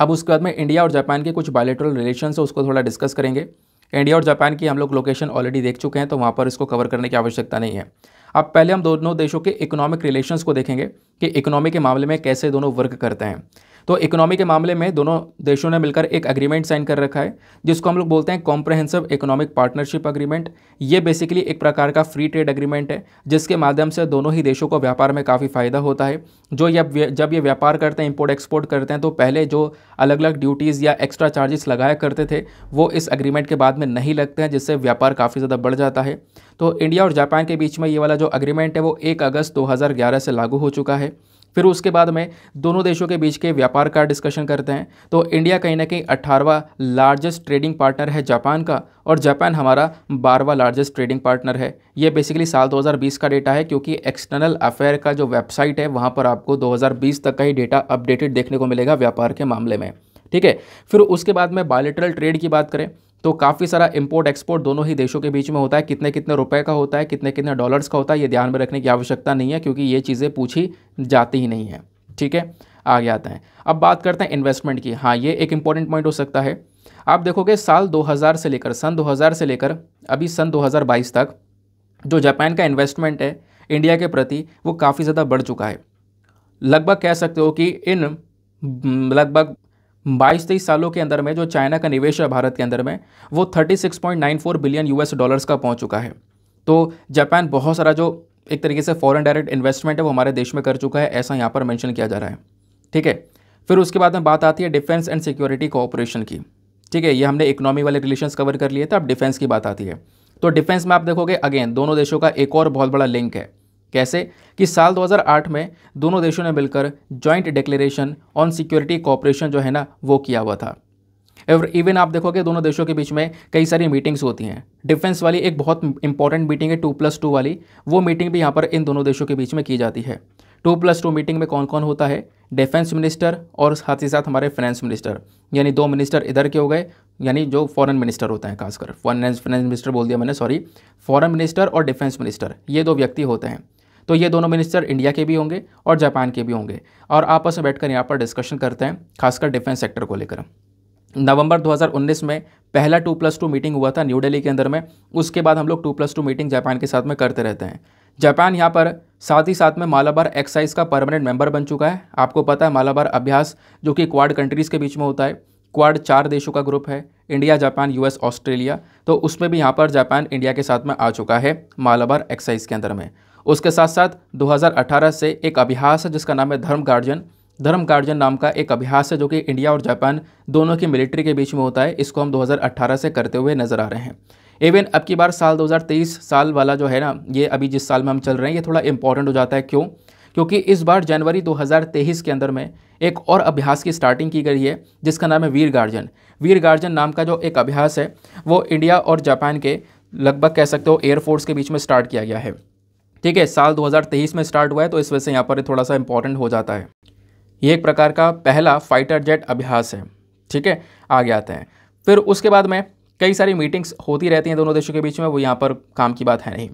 अब उसके बाद में इंडिया और जापान के कुछ बायोलेटरल रिलेशन है उसको थोड़ा डिस्कस करेंगे इंडिया और जापान की हम लोग लोकेशन ऑलरेडी देख चुके हैं तो वहाँ पर इसको कवर करने की आवश्यकता नहीं है अब पहले हम दोनों देशों के इकोनॉमिक रिलेशंस को देखेंगे कि इकोनॉमी के मामले में कैसे दोनों वर्क करते हैं तो इकोनॉमी के मामले में दोनों देशों ने मिलकर एक अग्रीमेंट साइन कर रखा है जिसको हम लोग बोलते हैं कॉम्प्रहेंसिव इकोनॉमिक पार्टनरशिप अग्रीमेंट ये बेसिकली एक प्रकार का फ्री ट्रेड अग्रीमेंट है जिसके माध्यम से दोनों ही देशों को व्यापार में काफ़ी फ़ायदा होता है जो ये जब ये व्यापार करते हैं इम्पोर्ट एक्सपोर्ट करते हैं तो पहले जो अलग अलग ड्यूटीज़ या एक्स्ट्रा चार्जेस लगाया करते थे वो इस अग्रीमेंट के बाद में नहीं लगते हैं जिससे व्यापार काफ़ी ज़्यादा बढ़ जाता है तो इंडिया और जापान के बीच में ये वाला जो अग्रीमेंट है वो एक अगस्त दो से लागू हो चुका है फिर उसके बाद में दोनों देशों के बीच के व्यापार का डिस्कशन करते हैं तो इंडिया कहीं ना कहीं अट्ठारवा लार्जेस्ट ट्रेडिंग पार्टनर है जापान का और जापान हमारा बारहवा लार्जेस्ट ट्रेडिंग पार्टनर है ये बेसिकली साल 2020 का डेटा है क्योंकि एक्सटर्नल अफेयर का जो वेबसाइट है वहाँ पर आपको 2020 तक का ही डेटा अपडेटेड देखने को मिलेगा व्यापार के मामले में ठीक है फिर उसके बाद में बायोलिटरल ट्रेड की बात करें तो काफ़ी सारा इंपोर्ट एक्सपोर्ट दोनों ही देशों के बीच में होता है कितने कितने रुपए का होता है कितने कितने डॉलर्स का होता है ये ध्यान में रखने की आवश्यकता नहीं है क्योंकि ये चीज़ें पूछी जाती ही नहीं है ठीक है आगे आते हैं अब बात करते हैं इन्वेस्टमेंट की हाँ ये एक इंपॉर्टेंट पॉइंट हो सकता है आप देखोगे साल दो से लेकर सन दो से लेकर अभी सन दो तक जो जापान का इन्वेस्टमेंट है इंडिया के प्रति वो काफ़ी ज़्यादा बढ़ चुका है लगभग कह सकते हो कि इन लगभग बाईस तेईस सालों के अंदर में जो चाइना का निवेश है भारत के अंदर में वो thirty six point nine four billion US dollars का पहुंच चुका है तो जापान बहुत सारा जो एक तरीके से फॉरेन डायरेक्ट इन्वेस्टमेंट है वो हमारे देश में कर चुका है ऐसा यहाँ पर मैंशन किया जा रहा है ठीक है फिर उसके बाद में बात आती है डिफेंस एंड सिक्योरिटी कोऑपरेशन की ठीक है ये हमने इकोनॉमी वाले रिलेशंस कवर कर लिए थे तो अब डिफेंस की बात आती है तो डिफेंस में आप देखोगे अगेन दोनों देशों का एक और बहुत बड़ा लिंक है कैसे कि साल 2008 में दोनों देशों ने मिलकर joint declaration on security cooperation जो है ना वो किया हुआ था एवर इवन आप देखोगे दोनों देशों के बीच में कई सारी मीटिंग्स होती हैं डिफेंस वाली एक बहुत इंपॉर्टेंट मीटिंग है टू प्लस टू वाली वो मीटिंग भी यहाँ पर इन दोनों देशों के बीच में की जाती है टू प्लस टू मीटिंग में कौन कौन होता है डिफेंस मिनिस्टर और साथ ही साथ हमारे फाइनेंस मिनिस्टर यानी दो मिनिस्टर इधर के हो गए यानी जो फॉरेन मिनिस्टर होते हैं खासकर फाइनेंस फाइनेंस मिनिस्टर बोल दिया मैंने सॉरी फॉरेन मिनिस्टर और डिफेंस मिनिस्टर ये दो व्यक्ति होते हैं तो ये दोनों मिनिस्टर इंडिया के भी होंगे और जापान के भी होंगे और आपस में बैठकर यहाँ पर डिस्कशन करते हैं खासकर डिफेंस सेक्टर को लेकर नवंबर 2019 में पहला टू प्लस टू मीटिंग हुआ था न्यू दिल्ली के अंदर में उसके बाद हम लोग two plus two meeting Japan के साथ में करते रहते हैं जापान यहाँ पर साथ ही साथ में मालाबार एक्साइज का परमानेंट मेंबर बन चुका है आपको पता है मालाबार अभ्यास जो कि क्वाड कंट्रीज़ के बीच में होता है क्वाड चार देशों का ग्रुप है इंडिया जापान यूएस ऑस्ट्रेलिया तो उसमें भी यहाँ पर जापान इंडिया के साथ में आ चुका है मालाबार एक्साइज के अंदर में उसके साथ साथ 2018 से एक अभ्यास है जिसका नाम है धर्म गार्जियन धर्म गार्जियन नाम का एक अभ्यास है जो कि इंडिया और जापान दोनों की मिलिट्री के बीच में होता है इसको हम 2018 से करते हुए नज़र आ रहे हैं इवन अब की बार साल 2023 साल वाला जो है ना ये अभी जिस साल में हम चल रहे हैं ये थोड़ा इंपॉर्टेंट हो जाता है क्यों क्योंकि इस बार जनवरी 2023 के अंदर में एक और अभ्यास की स्टार्टिंग की गई है जिसका नाम है वीर गार्जन वीर गार्जन नाम का जो एक अभ्यास है वो इंडिया और जापान के लगभग कह सकते हो एयरफोर्स के बीच में स्टार्ट किया गया है ठीक है साल 2023 में स्टार्ट हुआ है तो इस वजह से यहाँ पर थोड़ा सा इंपॉर्टेंट हो जाता है ये एक प्रकार का पहला फाइटर जेट अभ्यास है ठीक है आगे आते हैं फिर उसके बाद में कई सारी मीटिंग्स होती रहती हैं दोनों देशों के बीच में वो यहाँ पर काम की बात है नहीं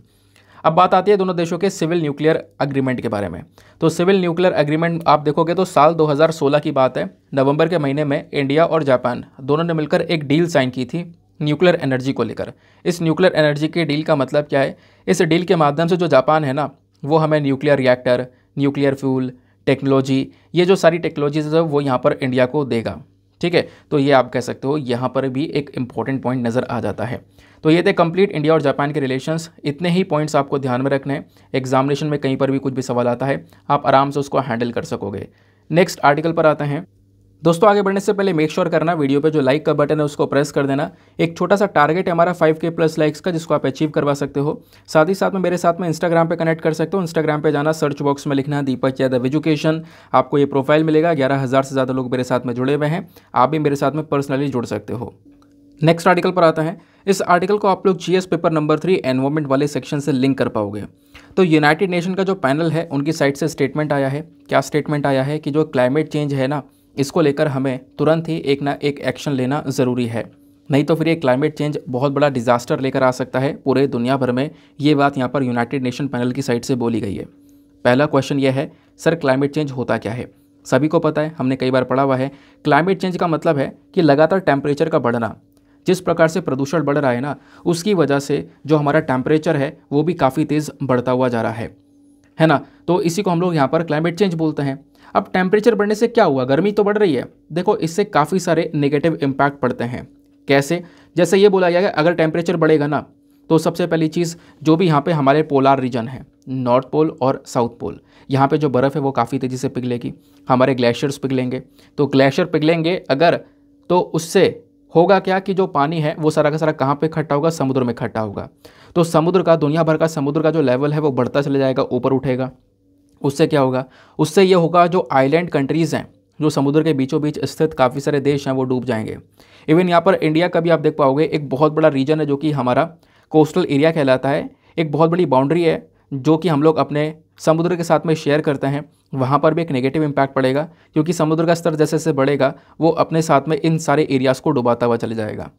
अब बात आती है दोनों देशों के सिविल न्यूक्लियर अग्रीमेंट के बारे में तो सिविल न्यूक्लियर अग्रीमेंट आप देखोगे तो साल 2016 की बात है नवंबर के महीने में इंडिया और जापान दोनों ने मिलकर एक डील साइन की थी न्यूक्लियर एनर्जी को लेकर इस न्यूक्लियर एनर्जी के डील का मतलब क्या है इस डील के माध्यम से जो जापान है ना वो हमें nuclear reactor nuclear fuel technology ये जो सारी टेक्नोलॉजीज है वो यहाँ पर इंडिया को देगा ठीक है तो ये आप कह सकते हो यहाँ पर भी एक इंपॉर्टेंट पॉइंट नज़र आ जाता है तो ये थे कंप्लीट इंडिया और जापान के रिलेशंस इतने ही पॉइंट्स आपको ध्यान में रखने हैं एग्जामिनेशन में कहीं पर भी कुछ भी सवाल आता है आप आराम से उसको हैंडल कर सकोगे नेक्स्ट आर्टिकल पर आते हैं दोस्तों आगे बढ़ने से पहले मेक श्योर sure करना वीडियो पे जो लाइक का बटन है उसको प्रेस कर देना एक छोटा सा टारगेट है हमारा 5k प्लस लाइक्स का जिसको आप अचीव करवा सकते हो साथ ही साथ में मेरे साथ में इंस्टाग्राम पे कनेक्ट कर सकते हो इंस्टाग्राम पे जाना सर्च बॉक्स में लिखना दीपक यादव एजुकेशन आपको ये प्रोफाइल मिलेगा ग्यारह हज़ार से ज़्यादा लोग मेरे साथ में जुड़े हुए हैं आप भी मेरे साथ में पर्सनली जुड़ सकते हो नेक्स्ट आर्टिकल पर आता है इस आर्टिकल को आप लोग G paper number three environment वाले सेक्शन से लिंक कर पाओगे तो यूनाइटेड नेशन का जो पैनल है उनकी साइड से स्टेटमेंट आया है क्या स्टेटमेंट आया है कि जो क्लाइमेट चेंज है ना इसको लेकर हमें तुरंत ही एक ना एक एक्शन लेना ज़रूरी है नहीं तो फिर ये क्लाइमेट चेंज बहुत बड़ा डिज़ास्टर लेकर आ सकता है पूरे दुनिया भर में ये बात यहाँ पर यूनाइटेड नेशन पैनल की साइड से बोली गई है पहला क्वेश्चन ये है सर क्लाइमेट चेंज होता क्या है सभी को पता है हमने कई बार पढ़ा हुआ है क्लाइमेट चेंज का मतलब है कि लगातार टेम्परेचर का बढ़ना जिस प्रकार से प्रदूषण बढ़ रहा है ना उसकी वजह से जो हमारा टेम्परेचर है वो भी काफ़ी तेज़ बढ़ता हुआ जा रहा है है ना तो इसी को हम लोग यहाँ पर क्लाइमेट चेंज बोलते हैं अब टेम्परेचर बढ़ने से क्या हुआ गर्मी तो बढ़ रही है देखो इससे काफ़ी सारे नेगेटिव इम्पैक्ट पड़ते हैं कैसे जैसे ये बोला गया कि अगर टेम्परेचर बढ़ेगा ना तो सबसे पहली चीज़ जो भी यहाँ पे हमारे पोलार रीजन है नॉर्थ पोल और साउथ पोल यहाँ पे जो बर्फ़ है वो काफ़ी तेज़ी से पिघलेगी हमारे ग्लेशियर्स पिघलेंगे तो ग्लेशियर पिघलेंगे अगर तो उससे होगा क्या कि जो पानी है वो सारा का सारा कहाँ पे इकट्ठा होगा समुद्र में इकट्ठा होगा तो समुद्र का दुनिया भर का समुद्र का जो लेवल है वो बढ़ता चले जाएगा ऊपर उठेगा उससे क्या होगा उससे ये होगा जो आइलैंड कंट्रीज़ हैं जो समुद्र के बीचों बीच स्थित काफ़ी सारे देश हैं वो डूब जाएंगे इवन यहाँ पर इंडिया का भी आप देख पाओगे एक बहुत बड़ा रीजन है जो कि हमारा कोस्टल एरिया कहलाता है एक बहुत बड़ी बाउंड्री है जो कि हम लोग अपने समुद्र के साथ में शेयर करते हैं वहाँ पर भी एक नेगेटिव इम्पैक्ट पड़ेगा क्योंकि समुद्र का स्तर जैसे जैसे बढ़ेगा वो अपने साथ में इन सारे एरियाज़ को डुबाता हुआ चले जाएगा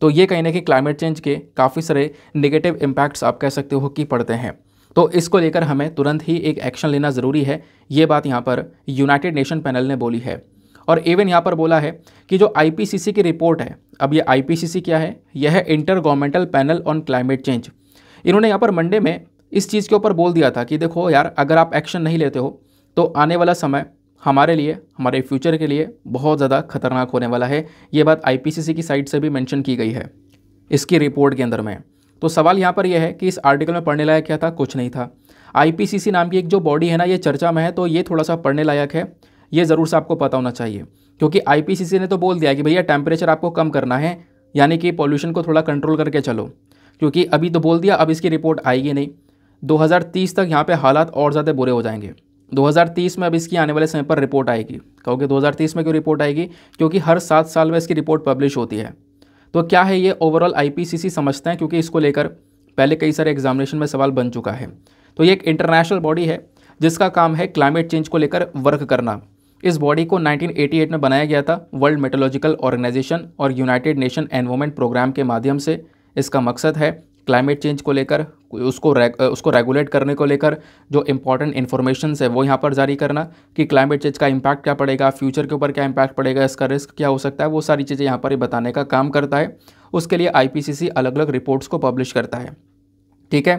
तो ये कहीं ना कहीं क्लाइमेट चेंज के काफ़ी सारे नेगेटिव इम्पैक्ट्स आप कह सकते हो कि पड़ते हैं तो इसको लेकर हमें तुरंत ही एक एक्शन लेना ज़रूरी है ये बात यहाँ पर यूनाइटेड नेशन पैनल ने बोली है और इवन यहाँ पर बोला है कि जो आईपीसीसी की रिपोर्ट है अब ये आईपीसीसी क्या है यह है inter governmental panel on climate change इन्होंने यहाँ पर मंडे में इस चीज़ के ऊपर बोल दिया था कि देखो यार अगर आप एक्शन नहीं लेते हो तो आने वाला समय हमारे लिए हमारे फ्यूचर के लिए बहुत ज़्यादा खतरनाक होने वाला है ये बात आईपीसीसी की साइड से भी मेंशन की गई है इसकी रिपोर्ट के अंदर में तो सवाल यहाँ पर यह है कि इस आर्टिकल में पढ़ने लायक क्या था कुछ नहीं था आईपीसीसी नाम की एक जो बॉडी है ना ये चर्चा में है तो ये थोड़ा सा पढ़ने लायक है ये ज़रूर से आपको पता होना चाहिए क्योंकि आईपीसीसी ने तो बोल दिया कि भैया टेम्परेचर आपको कम करना है यानी कि पॉल्यूशन को थोड़ा कंट्रोल करके चलो क्योंकि अभी तो बोल दिया अब इसकी रिपोर्ट आएगी नहीं दो तक यहाँ पर हालात और ज़्यादा बुरे हो जाएंगे 2030 में अब इसकी आने वाले समय पर रिपोर्ट आएगी कहोगे 2030 में क्यों रिपोर्ट आएगी क्योंकि हर सात साल में इसकी रिपोर्ट पब्लिश होती है तो क्या है ये ओवरऑल आईपीसीसी समझते हैं क्योंकि इसको लेकर पहले कई सारे एग्जामिनेशन में सवाल बन चुका है तो ये एक इंटरनेशनल बॉडी है जिसका काम है क्लाइमेट चेंज को लेकर वर्क करना इस बॉडी को 1988 में बनाया गया था वर्ल्ड मेटोलॉजिकल ऑर्गेनाइजेशन और यूनाइटेड नेशन एनवायरमेंट प्रोग्राम के माध्यम से इसका मकसद है क्लाइमेट चेंज को लेकर उसको रेग, उसको रेगुलेट करने को लेकर जो इंपॉर्टेंट इन्फॉर्मेशन है वो यहाँ पर जारी करना कि क्लाइमेट चेंज का इम्पैक्ट क्या पड़ेगा फ्यूचर के ऊपर क्या इम्पैक्ट पड़ेगा इसका रिस्क क्या हो सकता है वो सारी चीज़ें यहाँ पर बताने का काम करता है उसके लिए आई अलग अलग रिपोर्ट्स को पब्लिश करता है ठीक है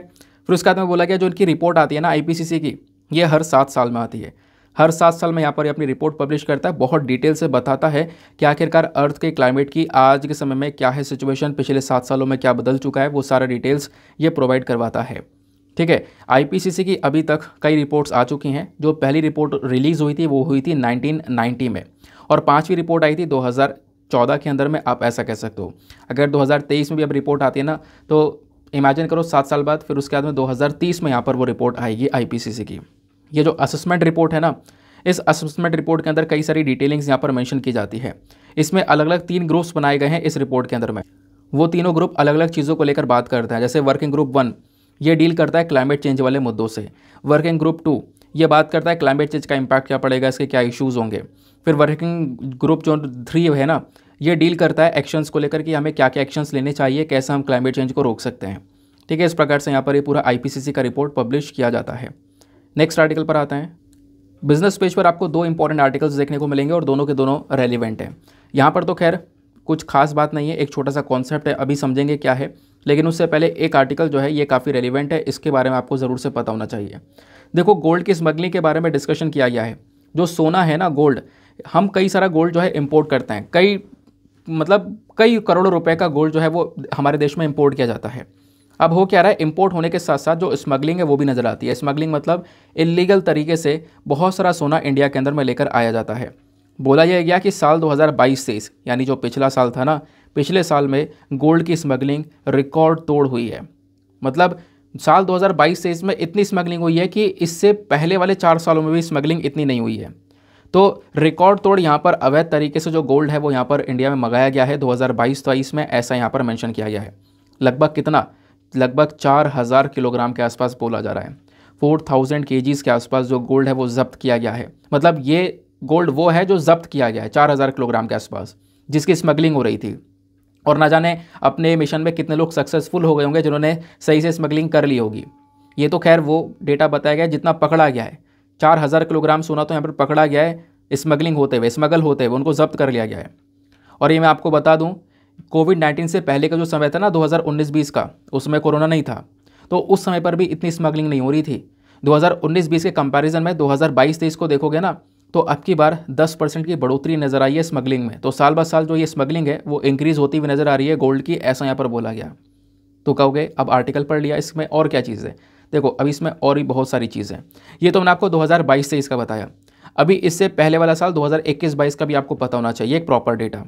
फिर उसके बाद में बोला गया जो इनकी रिपोर्ट आती है ना आई की ये हर सात साल में आती है हर सात साल में यहाँ पर अपनी रिपोर्ट पब्लिश करता है बहुत डिटेल से बताता है कि आखिरकार अर्थ के क्लाइमेट की आज के समय में क्या है सिचुएशन पिछले सात सालों में क्या बदल चुका है वो सारा डिटेल्स ये प्रोवाइड करवाता है ठीक है आईपीसीसी की अभी तक कई रिपोर्ट्स आ चुकी हैं जो पहली रिपोर्ट रिलीज़ हुई थी वो हुई थी 1990 में और पांचवी रिपोर्ट आई थी 2014 के अंदर में आप ऐसा कह सकते हो अगर 2023 में भी अब रिपोर्ट आती है ना तो इमेजिन करो सात साल बाद फिर उसके बाद में 2030 में यहाँ पर वो रिपोर्ट आएगी आईपीसीसी की ये जो असेसमेंट रिपोर्ट है ना इस असेसमेंट रिपोर्ट के अंदर कई सारी डिटेलिंग्स यहाँ पर मेंशन की जाती है इसमें अलग अलग तीन ग्रुप्स बनाए गए हैं इस रिपोर्ट के अंदर में वो तीनों ग्रुप अलग अलग चीज़ों को लेकर बात करते हैं जैसे वर्किंग ग्रुप वन ये डील करता है क्लाइमेट चेंज वाले मुद्दों से वर्किंग ग्रुप टू ये बात करता है क्लाइमेट चेंज का इम्पैक्ट क्या पड़ेगा इसके क्या इश्यूज़ होंगे फिर वर्किंग ग्रुप जो थ्री है ना ये डील करता है एक्शंस को लेकर कि हमें क्या क्या एक्शंस लेने चाहिए कैसे हम क्लाइमेट चेंज को रोक सकते हैं ठीक है इस प्रकार से यहाँ पर ये पूरा आईपीसीसी का रिपोर्ट पब्लिश किया जाता है नेक्स्ट आर्टिकल पर आते हैं बिजनेस पेज पर आपको दो इंपॉर्टेंट आर्टिकल्स देखने को मिलेंगे और दोनों के दोनों रेलिवेंट हैं यहाँ पर तो खैर कुछ खास बात नहीं है एक छोटा सा कॉन्सेप्ट है अभी समझेंगे क्या है लेकिन उससे पहले एक आर्टिकल जो है ये काफ़ी रेलिवेंट है इसके बारे में आपको ज़रूर से पता होना चाहिए देखो गोल्ड की स्मगलिंग के बारे में डिस्कशन किया गया है जो सोना है ना गोल्ड हम कई सारा गोल्ड जो है इम्पोर्ट करते हैं कई मतलब कई करोड़ों रुपए का गोल्ड जो है वो हमारे देश में इम्पोर्ट किया जाता है अब हो क्या रहा है इम्पोर्ट होने के साथ साथ जो स्मगलिंग है वो भी नज़र आती है स्मगलिंग मतलब इलीगल तरीके से बहुत सारा सोना इंडिया के अंदर में लेकर आया जाता है बोला यह गया कि साल 2022 तेईस यानी जो पिछला साल था ना पिछले साल में गोल्ड की स्मगलिंग रिकॉर्ड तोड़ हुई है मतलब साल 2022 तेईस में इतनी स्मगलिंग हुई है कि इससे पहले वाले चार सालों में भी स्मगलिंग इतनी नहीं हुई है तो रिकॉर्ड तोड़ यहाँ पर अवैध तरीके से जो गोल्ड है वो यहाँ पर इंडिया में मंगाया गया है दो हज़ार में ऐसा यहाँ पर मैंशन किया गया है लगभग कितना लगभग चार हज़ार किलोग्राम के आसपास बोला जा रहा है फोर थाउजेंड के के आसपास जो गोल्ड है वो जब्त किया गया है मतलब ये गोल्ड वो है जो जब्त किया गया है चार हज़ार किलोग्राम के आसपास जिसकी स्मगलिंग हो रही थी और ना जाने अपने मिशन में कितने लोग सक्सेसफुल हो गए होंगे जिन्होंने सही से स्मगलिंग कर ली होगी ये तो खैर वो डेटा बताया गया जितना पकड़ा गया है चार हज़ार किलोग्राम सोना तो यहाँ पर पकड़ा गया है स्मगलिंग होते हुए स्मगल होते हुए उनको जब्त कर लिया गया है और ये मैं आपको बता दूँ कोविड 19 से पहले का जो समय था ना 2019-20 का उसमें कोरोना नहीं था तो उस समय पर भी इतनी स्मगलिंग नहीं हो रही थी 2019-20 के कंपैरिजन में 2022-23 को देखोगे ना तो अब की बार 10 परसेंट की बढ़ोतरी नज़र आई है स्मगलिंग में तो साल बाद साल जो ये स्मगलिंग है वो इंक्रीज़ होती हुई नज़र आ रही है गोल्ड की ऐसा यहाँ पर बोला गया तो कहोगे अब आर्टिकल पढ़ लिया इसमें और क्या चीज़ है देखो अब इसमें और भी बहुत सारी चीज़ें ये तो मैंने आपको 2022 से इसका बताया अभी इससे पहले वाला साल 2021-22 का भी आपको पता होना चाहिए एक प्रॉपर डेटा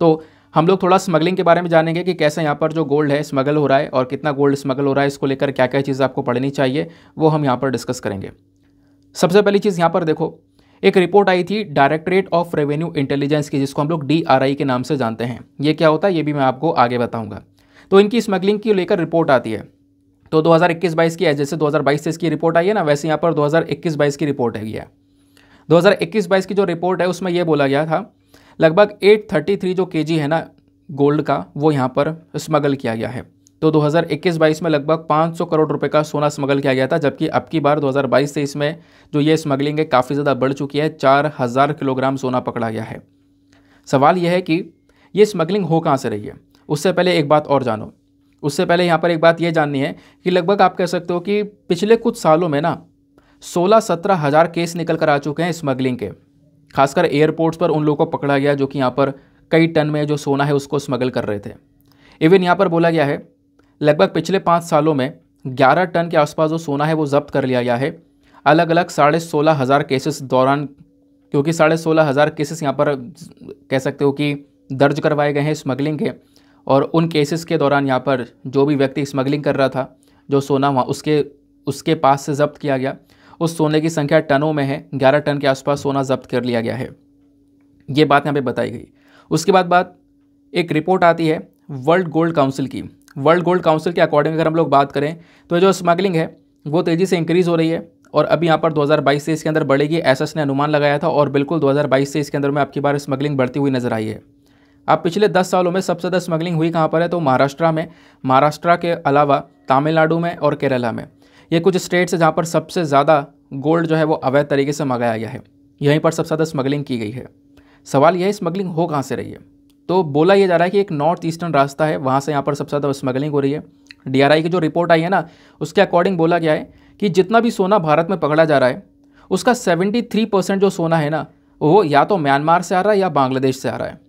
तो हम लोग थोड़ा स्मगलिंग के बारे में जानेंगे कि कैसे यहाँ पर जो गोल्ड है स्मगल हो रहा है और कितना गोल्ड स्मगल हो रहा है इसको लेकर क्या क्या चीज़ आपको पढ़नी चाहिए वो हम यहाँ पर डिस्कस करेंगे सबसे पहली चीज़ यहाँ पर देखो एक रिपोर्ट आई थी डायरेक्टरेट ऑफ रेवेन्यू इंटेलिजेंस की जिसको हम लोग डी के नाम से जानते हैं ये क्या होता है ये भी मैं आपको आगे बताऊँगा तो इनकी स्मगलिंग की लेकर रिपोर्ट आती है तो 2021-22 की है जैसे 2022 से इसकी रिपोर्ट आई है ना वैसे यहाँ पर 2021-22 की रिपोर्ट है यह 2021-22 की जो रिपोर्ट है उसमें यह बोला गया था लगभग 833 जो केजी है ना गोल्ड का वो यहाँ पर स्मगल किया गया है तो 2021-22 में लगभग 500 करोड़ रुपए का सोना स्मगल किया गया था जबकि अब की बार 2022 से इसमें जो ये स्मगलिंग है काफ़ी ज़्यादा बढ़ चुकी है 4000 किलोग्राम सोना पकड़ा गया है सवाल यह है कि ये स्मगलिंग हो कहाँ से रही है उससे पहले एक बात और जानो उससे पहले यहाँ पर एक बात ये जाननी है कि लगभग आप कह सकते हो कि पिछले कुछ सालों में ना सोलह सत्रह हज़ार केस निकल कर आ चुके हैं स्मगलिंग के खासकर एयरपोर्ट्स पर उन लोगों को पकड़ा गया जो कि यहाँ पर कई टन में जो सोना है उसको स्मगल कर रहे थे इवन यहाँ पर बोला गया है लगभग पिछले पाँच सालों में ग्यारह टन के आसपास जो सोना है वो जब्त कर लिया गया है अलग अलग साढ़े सोलह हज़ार केसेस दौरान क्योंकि साढ़े सोलह हज़ार केसेस यहाँ पर कह सकते हो कि दर्ज करवाए गए हैं स्मगलिंग के और उन केसेस के दौरान यहाँ पर जो भी व्यक्ति स्मगलिंग कर रहा था जो सोना वहाँ उसके उसके पास से जब्त किया गया उस सोने की संख्या टनों में है ग्यारह टन के आसपास सोना जब्त कर लिया गया है ये बात यहाँ पे बताई गई उसके बाद बात एक रिपोर्ट आती है वर्ल्ड गोल्ड काउंसिल की वर्ल्ड गोल्ड काउंसिल के अकॉर्डिंग अगर हम लोग बात करें तो जो स्मगलिंग है वो तेज़ी से इंक्रीज़ हो रही है और अभी यहाँ पर 2022 से इसके अंदर बढ़ेगी एस ने अनुमान लगाया था और बिल्कुल 2022 से इसके अंदर में आपकी बार स्मगलिंग बढ़ती हुई नज़र आई है आप पिछले 10 सालों में सबसे ज़्यादा स्मगलिंग हुई कहाँ पर है तो महाराष्ट्र में महाराष्ट्र के अलावा तमिलनाडु में और केरला में ये कुछ स्टेट्स है जहाँ पर सबसे ज़्यादा गोल्ड जो है वो अवैध तरीके से मंगाया गया है यहीं पर सबसे ज़्यादा स्मगलिंग की गई है सवाल यह है स्मगलिंग हो कहाँ से रही है तो बोला यह जा रहा है कि एक नॉर्थ ईस्टर्न रास्ता है वहाँ से यहाँ पर सबसे ज़्यादा स्मगलिंग हो रही है डी की जो रिपोर्ट आई है ना उसके अकॉर्डिंग बोला गया है कि जितना भी सोना भारत में पकड़ा जा रहा है उसका 73 परसेंट जो सोना है ना वो या तो म्यांमार से आ रहा है या बांग्लादेश से आ रहा है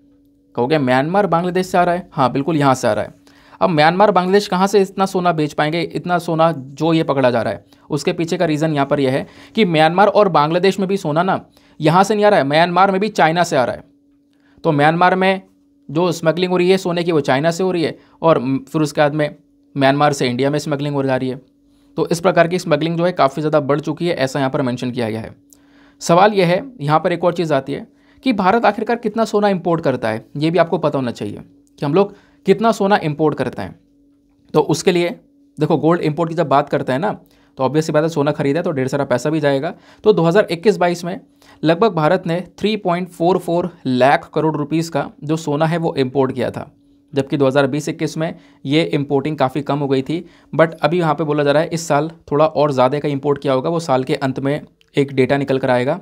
कहोगे म्यांमार बांग्लादेश से आ रहा है हाँ बिल्कुल यहाँ से आ रहा है अब म्यांमार बांग्लादेश कहाँ से इतना सोना बेच पाएंगे इतना सोना जो ये पकड़ा जा रहा है उसके पीछे का रीज़न यहाँ पर यह है कि म्यांमार और बांग्लादेश में भी सोना ना यहाँ से नहीं आ रहा है म्यांमार में भी चाइना से आ रहा है तो म्यांमार में जो स्मगलिंग हो रही है सोने की वो चाइना से हो रही है और फिर उसके बाद में म्यांमार से इंडिया में स्मगलिंग हो जा रही है तो इस प्रकार की स्मगलिंग जो है काफ़ी ज़्यादा बढ़ चुकी है ऐसा यहाँ पर मैंशन किया गया है सवाल यह है यहाँ पर एक और चीज़ आती है कि भारत आखिरकार कितना सोना इम्पोर्ट करता है ये भी आपको पता होना चाहिए कि हम लोग कितना सोना इम्पोर्ट करते हैं तो उसके लिए देखो गोल्ड इम्पोर्ट की जब बात करते हैं ना तो ऑब्वियसली बात है सोना खरीदा तो ढेर सारा पैसा भी जाएगा तो 2021-22 में लगभग भारत ने 3.44 लाख करोड़ रुपीस का जो सोना है वो इम्पोर्ट किया था जबकि 2020-21 में ये इम्पोर्टिंग काफ़ी कम हो गई थी बट अभी यहाँ पे बोला जा रहा है इस साल थोड़ा और ज़्यादा का इम्पोर्ट किया होगा वो साल के अंत में एक डेटा निकल कर आएगा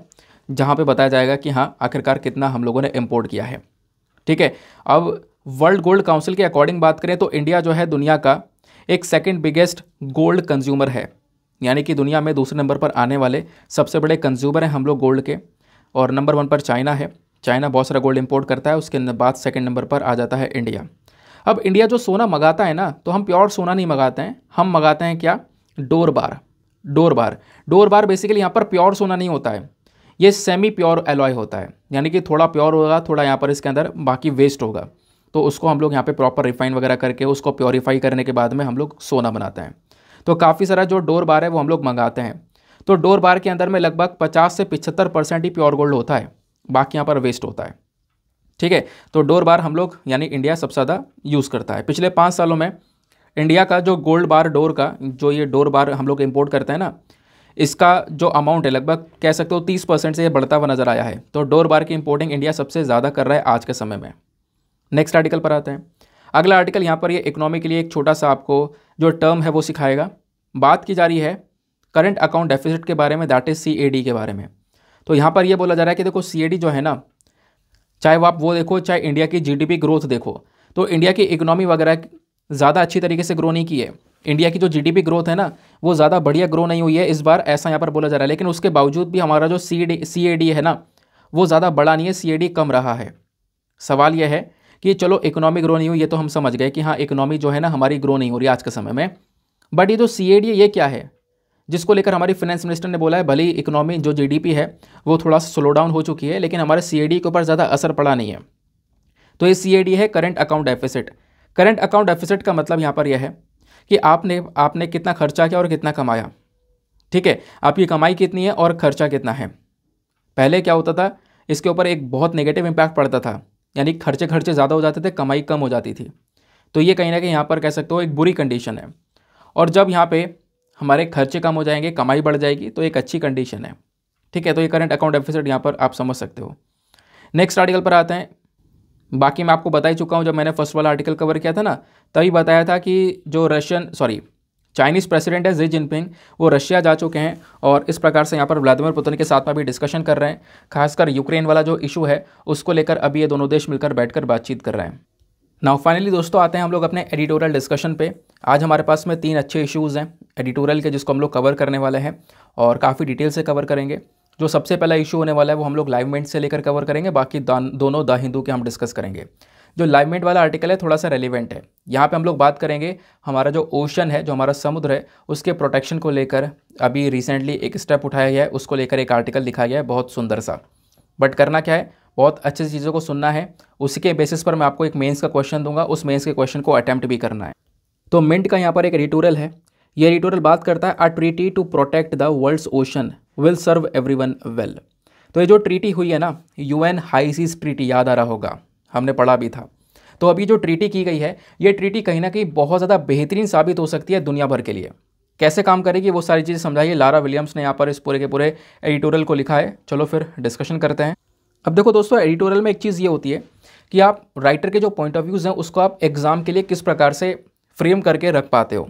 जहाँ पर बताया जाएगा कि हाँ आखिरकार कितना हम लोगों ने इम्पोर्ट किया है ठीक है अब वर्ल्ड गोल्ड काउंसिल के अकॉर्डिंग बात करें तो इंडिया जो है दुनिया का एक सेकेंड बिगेस्ट गोल्ड कंज्यूमर है यानी कि दुनिया में दूसरे नंबर पर आने वाले सबसे बड़े कंज्यूमर हैं हम लोग गोल्ड के और नंबर वन पर चाइना है चाइना बहुत सारा गोल्ड इंपोर्ट करता है उसके बाद सेकेंड नंबर पर आ जाता है इंडिया अब इंडिया जो सोना मंगाता है ना तो हम प्योर सोना नहीं मंगाते हैं हम मंगाते हैं क्या dore bar dore bar dore bar basically यहाँ पर प्योर सोना नहीं होता है ये सेमी प्योर एलॉय होता है यानी कि थोड़ा प्योर होगा थोड़ा यहाँ पर इसके अंदर बाकी वेस्ट होगा तो उसको हम लोग यहाँ पे प्रॉपर रिफाइन वगैरह करके उसको प्योरीफाई करने के बाद में हम लोग सोना बनाते हैं तो काफ़ी सारा जो डोर बार है वो हम लोग मंगाते हैं तो डोर बार के अंदर में लगभग पचास से पिछहत्तर परसेंट ही प्योर गोल्ड होता है बाकी यहाँ पर वेस्ट होता है ठीक है तो डोर बार हम लोग यानी इंडिया सबसे ज़्यादा यूज़ करता है पिछले पाँच सालों में इंडिया का जो गोल्ड बार डोर का जो ये डोर बार हम लोग इम्पोर्ट करते हैं ना इसका जो अमाउंट है लगभग कह सकते हो तीस परसेंट से ये बढ़ता हुआ नज़र आया है तो डोर बार की इम्पोर्टिंग इंडिया सबसे ज़्यादा कर रहा है आज के समय में नेक्स्ट आर्टिकल पर आते हैं अगला आर्टिकल यहाँ पर ये इकोनॉमी के लिए एक छोटा सा आपको जो टर्म है वो सिखाएगा बात की जा रही है करंट अकाउंट डेफिसिट के बारे में दैट इज़ सी के बारे में तो यहाँ पर यह बोला जा रहा है कि देखो सी जो है ना चाहे वो आप वो देखो चाहे इंडिया की जी ग्रोथ देखो तो इंडिया की इकोनॉमी वगैरह ज़्यादा अच्छी तरीके से ग्रो नहीं की है इंडिया की जो जीडीपी ग्रोथ है ना वो ज़्यादा बढ़िया ग्रो नहीं हुई है इस बार ऐसा यहाँ पर बोला जा रहा है लेकिन उसके बावजूद भी हमारा जो सी डी है ना वो ज़्यादा बड़ा नहीं है सी कम रहा है सवाल यह है कि चलो इकोनॉमी ग्रो नहीं हुई ये तो हम समझ गए कि हाँ इकोनॉमी जो है ना हमारी ग्रो नहीं हो रही आज के समय में बट ये जो सी ए डी ये क्या है जिसको लेकर हमारी फाइनेंस मिनिस्टर ने बोला है भले ही इकोनॉमी जो पी है वो थोड़ा सा स्लो डाउन हो चुकी है लेकिन हमारे डी के ऊपर ज़्यादा असर पड़ा नहीं है तो ये सीएडी है current account deficit current account deficit का मतलब यहाँ पर यह है कि आपने आपने कितना खर्चा किया और कितना कमाया ठीक है आपकी कमाई कितनी है और खर्चा कितना है पहले क्या होता था इसके ऊपर एक बहुत नेगेटिव इम्पैक्ट पड़ता था यानी खर्चे खर्चे ज़्यादा हो जाते थे कमाई कम हो जाती थी तो ये कहीं ना कहीं यहाँ पर कह सकते हो एक बुरी कंडीशन है और जब यहाँ पे हमारे खर्चे कम हो जाएंगे कमाई बढ़ जाएगी तो एक अच्छी कंडीशन है ठीक है तो ये करंट अकाउंट डेफिसिट यहाँ पर आप समझ सकते हो नेक्स्ट आर्टिकल पर आते हैं बाकी मैं आपको बता ही चुका हूँ जब मैंने फर्स्ट वाला आर्टिकल कवर किया था ना तभी बताया था कि जो रशियन सॉरी चाइनीज़ प्रेसिडेंट है जी जिनपिंग वो रशिया जा चुके हैं और इस प्रकार से यहाँ पर व्लादिमिर पुतिन के साथ में अभी डिस्कशन कर रहे हैं खासकर यूक्रेन वाला जो इशू है उसको लेकर अभी ये दोनों देश मिलकर बैठकर बातचीत कर रहे हैं नाउ फाइनली दोस्तों आते हैं हम लोग अपने एडिटोरियल डिस्कशन पे आज हमारे पास में तीन अच्छे इशूज़ हैं एडिटोरियल के जिसको हम लोग कवर करने वाले हैं और काफ़ी डिटेल से कवर करेंगे जो सबसे पहला इशू होने वाला है वो हम लोग मेंट से लेकर कवर करेंगे बाकी दोनों द हिंदू के हम डिस्कस करेंगे जो लाइवमेंट वाला आर्टिकल है थोड़ा सा रेलिवेंट है यहाँ पे हम लोग बात करेंगे हमारा जो ओशन है जो हमारा समुद्र है उसके प्रोटेक्शन को लेकर अभी रिसेंटली एक स्टेप उठाया गया है उसको लेकर एक आर्टिकल लिखा गया है बहुत सुंदर सा बट करना क्या है बहुत अच्छी चीज़ों को सुनना है उसी के बेसिस पर मैं आपको एक मेन्स का क्वेश्चन दूंगा उस मेन्स के क्वेश्चन को अटैम्प्ट भी करना है तो मिंट का यहाँ पर एक एडिटोरियल है ये एडिटोरियल बात करता है a treaty to protect the world's ocean will serve everyone well तो ये जो ट्रीटी हुई है ना यूएन हाई सीज ट्रीटी याद आ रहा होगा हमने पढ़ा भी था तो अभी जो ट्रीटी की गई है ये ट्रीटी कहीं ना कहीं बहुत ज़्यादा बेहतरीन साबित हो सकती है दुनिया भर के लिए कैसे काम करेगी वो सारी चीज़ें समझाइए लारा विलियम्स ने यहाँ पर इस पूरे के पूरे एडिटोरियल को लिखा है चलो फिर डिस्कशन करते हैं अब देखो दोस्तों एडिटोरियल में एक चीज़ ये होती है कि आप राइटर के जो पॉइंट ऑफ व्यूज़ हैं उसको आप एग्ज़ाम के लिए किस प्रकार से फ्रेम करके रख पाते हो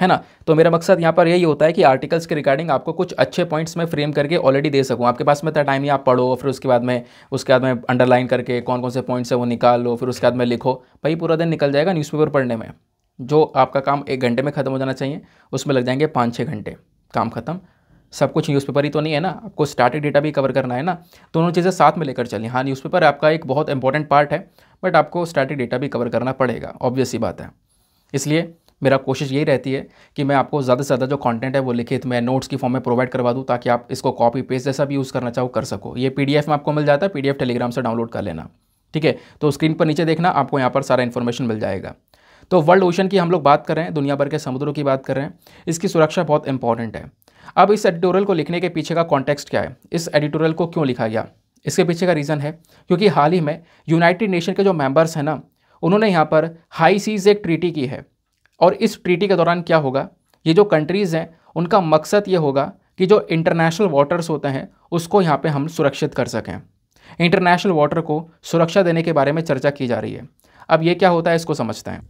है ना तो मेरा मकसद यहाँ पर यही होता है कि आर्टिकल्स के रिगार्डिंग आपको कुछ अच्छे पॉइंट्स में फ्रेम करके ऑलरेडी दे सकूँ आपके पास में इतना टाइम ही आप पढ़ो फिर उसके बाद में उसके बाद में अंडरलाइन करके कौन कौन से पॉइंट्स है वो निकाल लो फिर उसके बाद में लिखो भाई पूरा दिन निकल जाएगा न्यूज़पेपर पढ़ने में जो आपका काम एक घंटे में ख़त्म हो जाना चाहिए उसमें लग जाएंगे पाँच छः घंटे काम ख़त्म सब कुछ न्यूज़पेपर ही तो नहीं है ना आपको स्टार्टिंग डेटा भी कवर करना है ना तो दोनों चीज़ें साथ में लेकर चलिए हाँ न्यूज़पेपर आपका एक बहुत इंपॉर्टेंट पार्ट है बट आपको स्टार्टिंग डेटा भी कवर करना पड़ेगा ऑब्वियस ही बात है इसलिए मेरा कोशिश यही रहती है कि मैं आपको ज़्यादा से ज़्यादा जो कंटेंट है वो लिखित तो मैं नोट्स की फॉर्म में प्रोवाइड करवा दूँ ताकि आप इसको कॉपी पेस्ट जैसा भी यूज़ करना चाहो कर सको ये पी में आपको मिल जाता है पी टेलीग्राम से डाउनलोड कर लेना ठीक है तो स्क्रीन पर नीचे देखना आपको यहाँ पर सारा इन्फॉर्मेशन मिल जाएगा तो वर्ल्ड ओशन की हम लोग बात कर रहे हैं दुनिया भर के समुद्रों की बात कर रहे हैं इसकी सुरक्षा बहुत इंपॉर्टेंट है अब इस एडिटोरियल को लिखने के पीछे का कॉन्टेक्स्ट क्या है इस एडिटोरियल को क्यों लिखा गया इसके पीछे का रीज़न है क्योंकि हाल ही में यूनाइटेड नेशन के जो मेंबर्स हैं ना उन्होंने यहाँ पर हाई सीज एक ट्रीटी की है और इस ट्रीटी के दौरान क्या होगा ये जो कंट्रीज़ हैं उनका मकसद ये होगा कि जो इंटरनेशनल वाटर्स होते हैं उसको यहाँ पे हम सुरक्षित कर सकें इंटरनेशनल वाटर को सुरक्षा देने के बारे में चर्चा की जा रही है अब ये क्या होता है इसको समझते हैं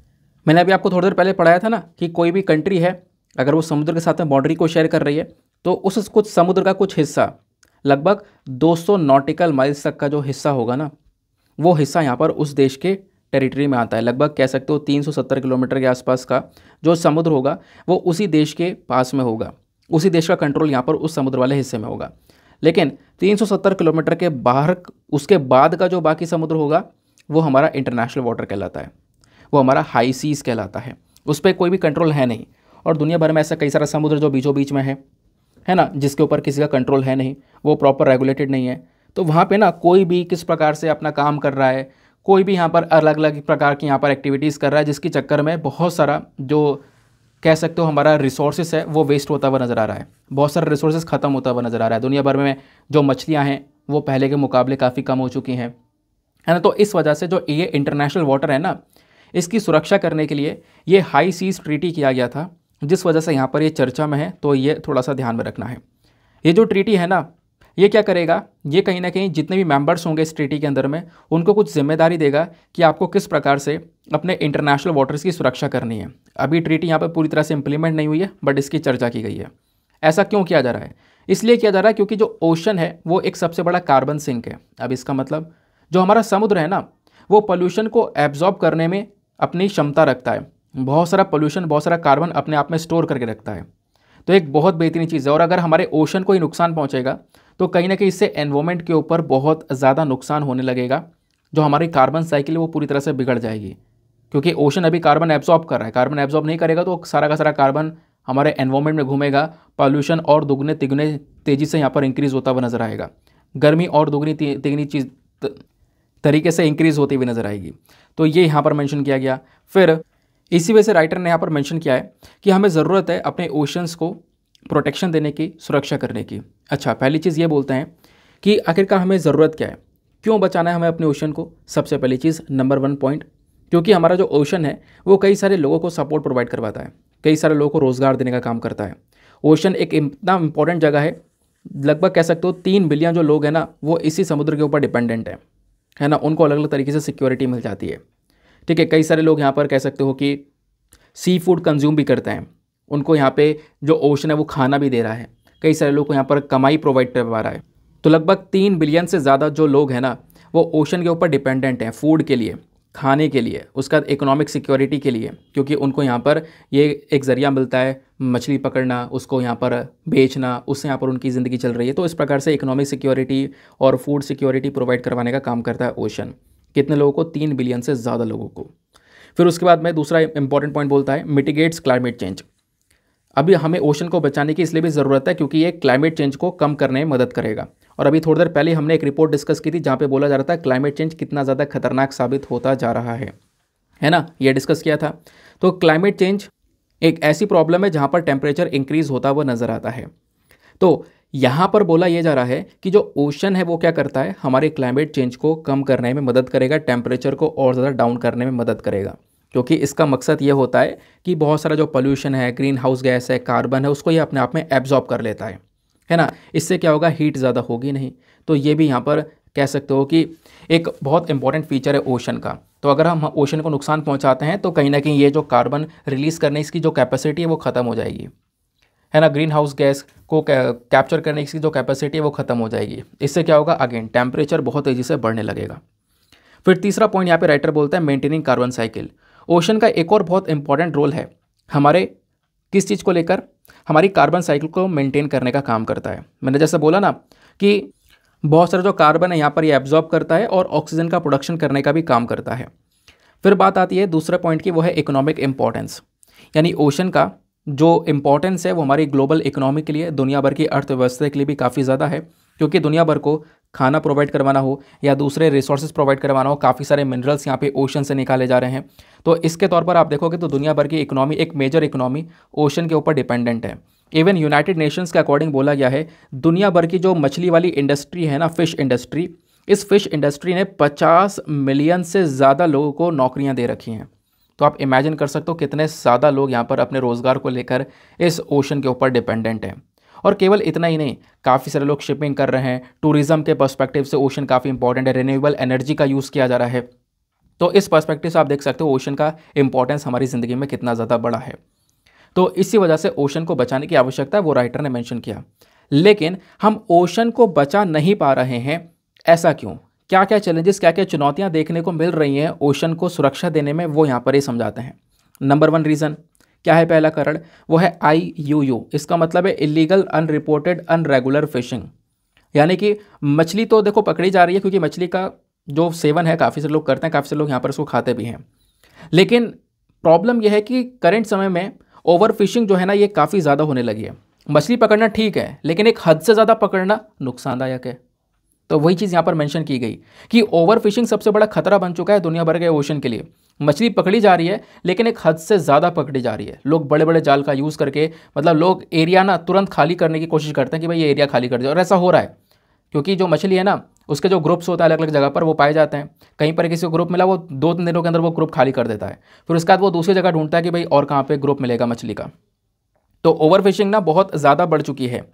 मैंने अभी आपको थोड़ी देर पहले पढ़ाया था ना कि कोई भी कंट्री है अगर वो समुद्र के साथ में बाउंड्री को शेयर कर रही है तो उस कुछ समुद्र का कुछ हिस्सा लगभग 200 नॉटिकल माइल्स तक का जो हिस्सा होगा ना वो हिस्सा यहाँ पर उस देश के टेरिटरी में आता है लगभग कह सकते हो 370 किलोमीटर के आसपास का जो समुद्र होगा वो उसी देश के पास में होगा उसी देश का कंट्रोल यहाँ पर उस समुद्र वाले हिस्से में होगा लेकिन 370 किलोमीटर के बाहर उसके बाद का जो बाकी समुद्र होगा वो हमारा इंटरनेशनल वाटर कहलाता है वो हमारा हाई सीज कहलाता है उस पर कोई भी कंट्रोल है नहीं और दुनिया भर में ऐसा कई सारा समुद्र जो बीचों बीच में है है ना जिसके ऊपर किसी का कंट्रोल है नहीं वो प्रॉपर रेगुलेटेड नहीं है तो वहाँ पे ना कोई भी किस प्रकार से अपना काम कर रहा है कोई भी यहाँ पर अलग अलग प्रकार की यहाँ पर एक्टिविटीज़ कर रहा है जिसके चक्कर में बहुत सारा जो कह सकते हो हमारा रिसोर्सेस है वो वेस्ट होता हुआ नज़र आ रहा है बहुत सारा रिसोर्सेज ख़त्म होता हुआ नज़र आ रहा है दुनिया भर में जो मछलियाँ हैं वो पहले के मुकाबले काफ़ी कम हो चुकी हैं है ना तो इस वजह से जो ये इंटरनेशनल वाटर है ना इसकी सुरक्षा करने के लिए ये हाई सीज ट्रीटी किया गया था जिस वजह से यहाँ पर ये चर्चा में है तो ये थोड़ा सा ध्यान में रखना है ये जो ट्रीटी है ना ये क्या करेगा ये कहीं ना कहीं जितने भी मेंबर्स होंगे इस ट्रीटी के अंदर में उनको कुछ जिम्मेदारी देगा कि आपको किस प्रकार से अपने इंटरनेशनल वाटर्स की सुरक्षा करनी है अभी ट्रीटी यहाँ पर पूरी तरह से इम्प्लीमेंट नहीं हुई है बट इसकी चर्चा की गई है ऐसा क्यों किया जा रहा है इसलिए किया जा रहा है क्योंकि जो ओशन है वो एक सबसे बड़ा कार्बन सिंक है अब इसका मतलब जो हमारा समुद्र है ना वो पोल्यूशन को एब्जॉर्ब करने में अपनी क्षमता रखता है बहुत सारा पोल्यूशन बहुत सारा कार्बन अपने आप में स्टोर करके रखता है तो एक बहुत बेहतरीन चीज़ है और अगर हमारे ओशन को ही नुकसान पहुँचेगा तो कहीं ना कहीं इससे एनवायरमेंट के ऊपर बहुत ज़्यादा नुकसान होने लगेगा जो हमारी कार्बन साइकिल है वो पूरी तरह से बिगड़ जाएगी क्योंकि ओशन अभी कार्बन एब्जॉर्ब कर रहा है कार्बन एब्जॉर्ब नहीं करेगा तो सारा का सारा कार्बन हमारे एनवायरमेंट में घूमेगा पॉल्यूशन और दुगने तिगने तेज़ी से यहाँ पर इंक्रीज़ होता हुआ नज़र आएगा गर्मी और दुगनी तिगनी चीज़ तरीके से इंक्रीज़ होती हुई नज़र आएगी तो ये यहाँ पर मैंशन किया गया फिर इसी वजह से राइटर ने यहाँ पर मैंशन किया है कि हमें ज़रूरत है अपने ओशंस को प्रोटेक्शन देने की सुरक्षा करने की अच्छा पहली चीज़ ये बोलते हैं कि आखिरकार हमें ज़रूरत क्या है क्यों बचाना है हमें अपने ओशन को सबसे पहली चीज़ नंबर वन पॉइंट क्योंकि हमारा जो ओशन है वो कई सारे लोगों को सपोर्ट प्रोवाइड करवाता है कई सारे लोगों को रोज़गार देने का काम करता है ओशन एक इतना इम्पॉर्टेंट जगह है लगभग कह सकते हो तीन बिलियन जो लोग हैं ना वो इसी समुद्र के ऊपर डिपेंडेंट हैं है ना उनको अलग अलग तरीके से सिक्योरिटी मिल जाती है ठीक है कई सारे लोग यहाँ पर कह सकते हो कि सी फूड कंज्यूम भी करते हैं उनको यहाँ पे जो ओशन है वो खाना भी दे रहा है कई सारे लोग को यहाँ पर कमाई प्रोवाइड करवा रहा है तो लगभग तीन बिलियन से ज़्यादा जो लोग हैं ना वो ओशन के ऊपर डिपेंडेंट हैं फूड के लिए खाने के लिए उसका इकोनॉमिक सिक्योरिटी के लिए क्योंकि उनको यहाँ पर ये एक ज़रिया मिलता है मछली पकड़ना उसको यहाँ पर बेचना उससे यहाँ पर उनकी ज़िंदगी चल रही है तो इस प्रकार से इकोनॉमिक सिक्योरिटी और फूड सिक्योरिटी प्रोवाइड करवाने का काम करता है ओशन कितने लोगों को तीन बिलियन से ज़्यादा लोगों को फिर उसके बाद में दूसरा इंपॉर्टेंट पॉइंट बोलता है मिटिगेट्स क्लाइमेट चेंज अभी हमें ओशन को बचाने की इसलिए भी ज़रूरत है क्योंकि ये क्लाइमेट चेंज को कम करने में मदद करेगा और अभी थोड़ी देर पहले हमने एक रिपोर्ट डिस्कस की थी जहाँ पे बोला जा रहा था क्लाइमेट चेंज कितना ज़्यादा खतरनाक साबित होता जा रहा है है ना ये डिस्कस किया था तो क्लाइमेट चेंज एक ऐसी प्रॉब्लम है जहाँ पर टेम्परेचर इंक्रीज़ होता हुआ नज़र आता है तो यहाँ पर बोला यह जा रहा है कि जो ओशन है वो क्या करता है हमारे क्लाइमेट चेंज को कम करने में मदद करेगा टेम्परेचर को और ज़्यादा डाउन करने में मदद करेगा क्योंकि इसका मकसद ये होता है कि बहुत सारा जो पोल्यूशन है ग्रीन हाउस गैस है कार्बन है उसको ये अपने आप में एब्जॉर्ब कर लेता है है ना इससे क्या होगा हीट ज़्यादा होगी नहीं तो ये भी यहाँ पर कह सकते हो कि एक बहुत इंपॉर्टेंट फीचर है ओशन का तो अगर हम ओशन को नुकसान पहुँचाते हैं तो कहीं ना कहीं ये जो कार्बन रिलीज़ करने इसकी जो कैपेसिटी है वो ख़त्म हो जाएगी है ना ग्रीन हाउस गैस को कैप्चर करने की जो कैपेसिटी है वो ख़त्म हो जाएगी इससे क्या होगा अगेन टेम्परेचर बहुत तेज़ी से बढ़ने लगेगा फिर तीसरा पॉइंट यहाँ पे राइटर बोलता है मेंटेनिंग कार्बन साइकिल ओशन का एक और बहुत इंपॉर्टेंट रोल है हमारे किस चीज़ को लेकर हमारी कार्बन साइकिल को मेंटेन करने का काम करता है मैंने जैसे बोला ना कि बहुत सारा जो कार्बन है यहाँ पर ये एब्जॉर्ब करता है और ऑक्सीजन का प्रोडक्शन करने का भी काम करता है फिर बात आती है दूसरे पॉइंट की वो है इकोनॉमिक इम्पॉर्टेंस यानी ओशन का जो इम्पोर्टेंस है वो हमारी ग्लोबल इकोनॉमी के लिए दुनिया भर की अर्थव्यवस्था के लिए भी काफ़ी ज़्यादा है क्योंकि दुनिया भर को खाना प्रोवाइड करवाना हो या दूसरे रिसोर्सेज प्रोवाइड करवाना हो काफ़ी सारे मिनरल्स यहाँ पे ओशन से निकाले जा रहे हैं तो इसके तौर पर आप देखोगे तो दुनिया भर की इकोनॉमी एक मेजर इकोनॉमी ओशन के ऊपर डिपेंडेंट है इवन यूनाइटेड नेशंस के अकॉर्डिंग बोला गया है दुनिया भर की जो मछली वाली इंडस्ट्री है ना फिश इंडस्ट्री इस फिश इंडस्ट्री ने पचास मिलियन से ज़्यादा लोगों को नौकरियाँ दे रखी हैं तो आप इमेजिन कर सकते हो कितने ज़्यादा लोग यहाँ पर अपने रोज़गार को लेकर इस ओशन के ऊपर डिपेंडेंट हैं और केवल इतना ही नहीं काफ़ी सारे लोग शिपिंग कर रहे हैं टूरिज़्म के पर्सपेक्टिव से ओशन काफ़ी इंपॉर्टेंट है रिन्यूएबल एनर्जी का यूज़ किया जा रहा है तो इस पर्सपेक्टिव से आप देख सकते हो ओशन का इंपॉर्टेंस हमारी ज़िंदगी में कितना ज़्यादा बड़ा है तो इसी वजह से ओशन को बचाने की आवश्यकता वो राइटर ने मैंशन किया लेकिन हम ओशन को बचा नहीं पा रहे हैं ऐसा क्यों क्या क्या चैलेंजेस क्या क्या चुनौतियाँ देखने को मिल रही हैं ओशन को सुरक्षा देने में वो यहाँ पर ही समझाते हैं नंबर वन रीज़न क्या है पहला कारण वो है आई यू यू इसका मतलब है इलीगल अनरिपोर्टेड अनरेगुलर फिशिंग यानी कि मछली तो देखो पकड़ी जा रही है क्योंकि मछली का जो सेवन है काफ़ी से लोग करते हैं काफ़ी से लोग यहाँ पर उसको खाते भी हैं लेकिन प्रॉब्लम यह है कि करेंट समय में ओवर फिशिंग जो है ना ये काफ़ी ज़्यादा होने लगी है मछली पकड़ना ठीक है लेकिन एक हद से ज़्यादा पकड़ना नुकसानदायक है तो वही चीज़ यहाँ पर मेंशन की गई कि ओवर फिशिंग सबसे बड़ा खतरा बन चुका है दुनिया भर के ओशन के लिए मछली पकड़ी जा रही है लेकिन एक हद से ज़्यादा पकड़ी जा रही है लोग बड़े बड़े जाल का यूज़ करके मतलब लोग एरिया ना तुरंत खाली करने की कोशिश करते हैं कि भाई ये एरिया खाली कर दे और ऐसा हो रहा है क्योंकि जो मछली है ना उसके जो ग्रुप्स होता है अलग अलग जगह पर वो पाए जाते हैं कहीं पर किसी को ग्रुप मिला वो दो तीन दिनों के अंदर वो ग्रुप खाली कर देता है फिर उसके बाद वो दूसरी जगह ढूंढता है कि भाई और कहाँ पर ग्रुप मिलेगा मछली का तो फिशिंग ना बहुत ज़्यादा बढ़ चुकी है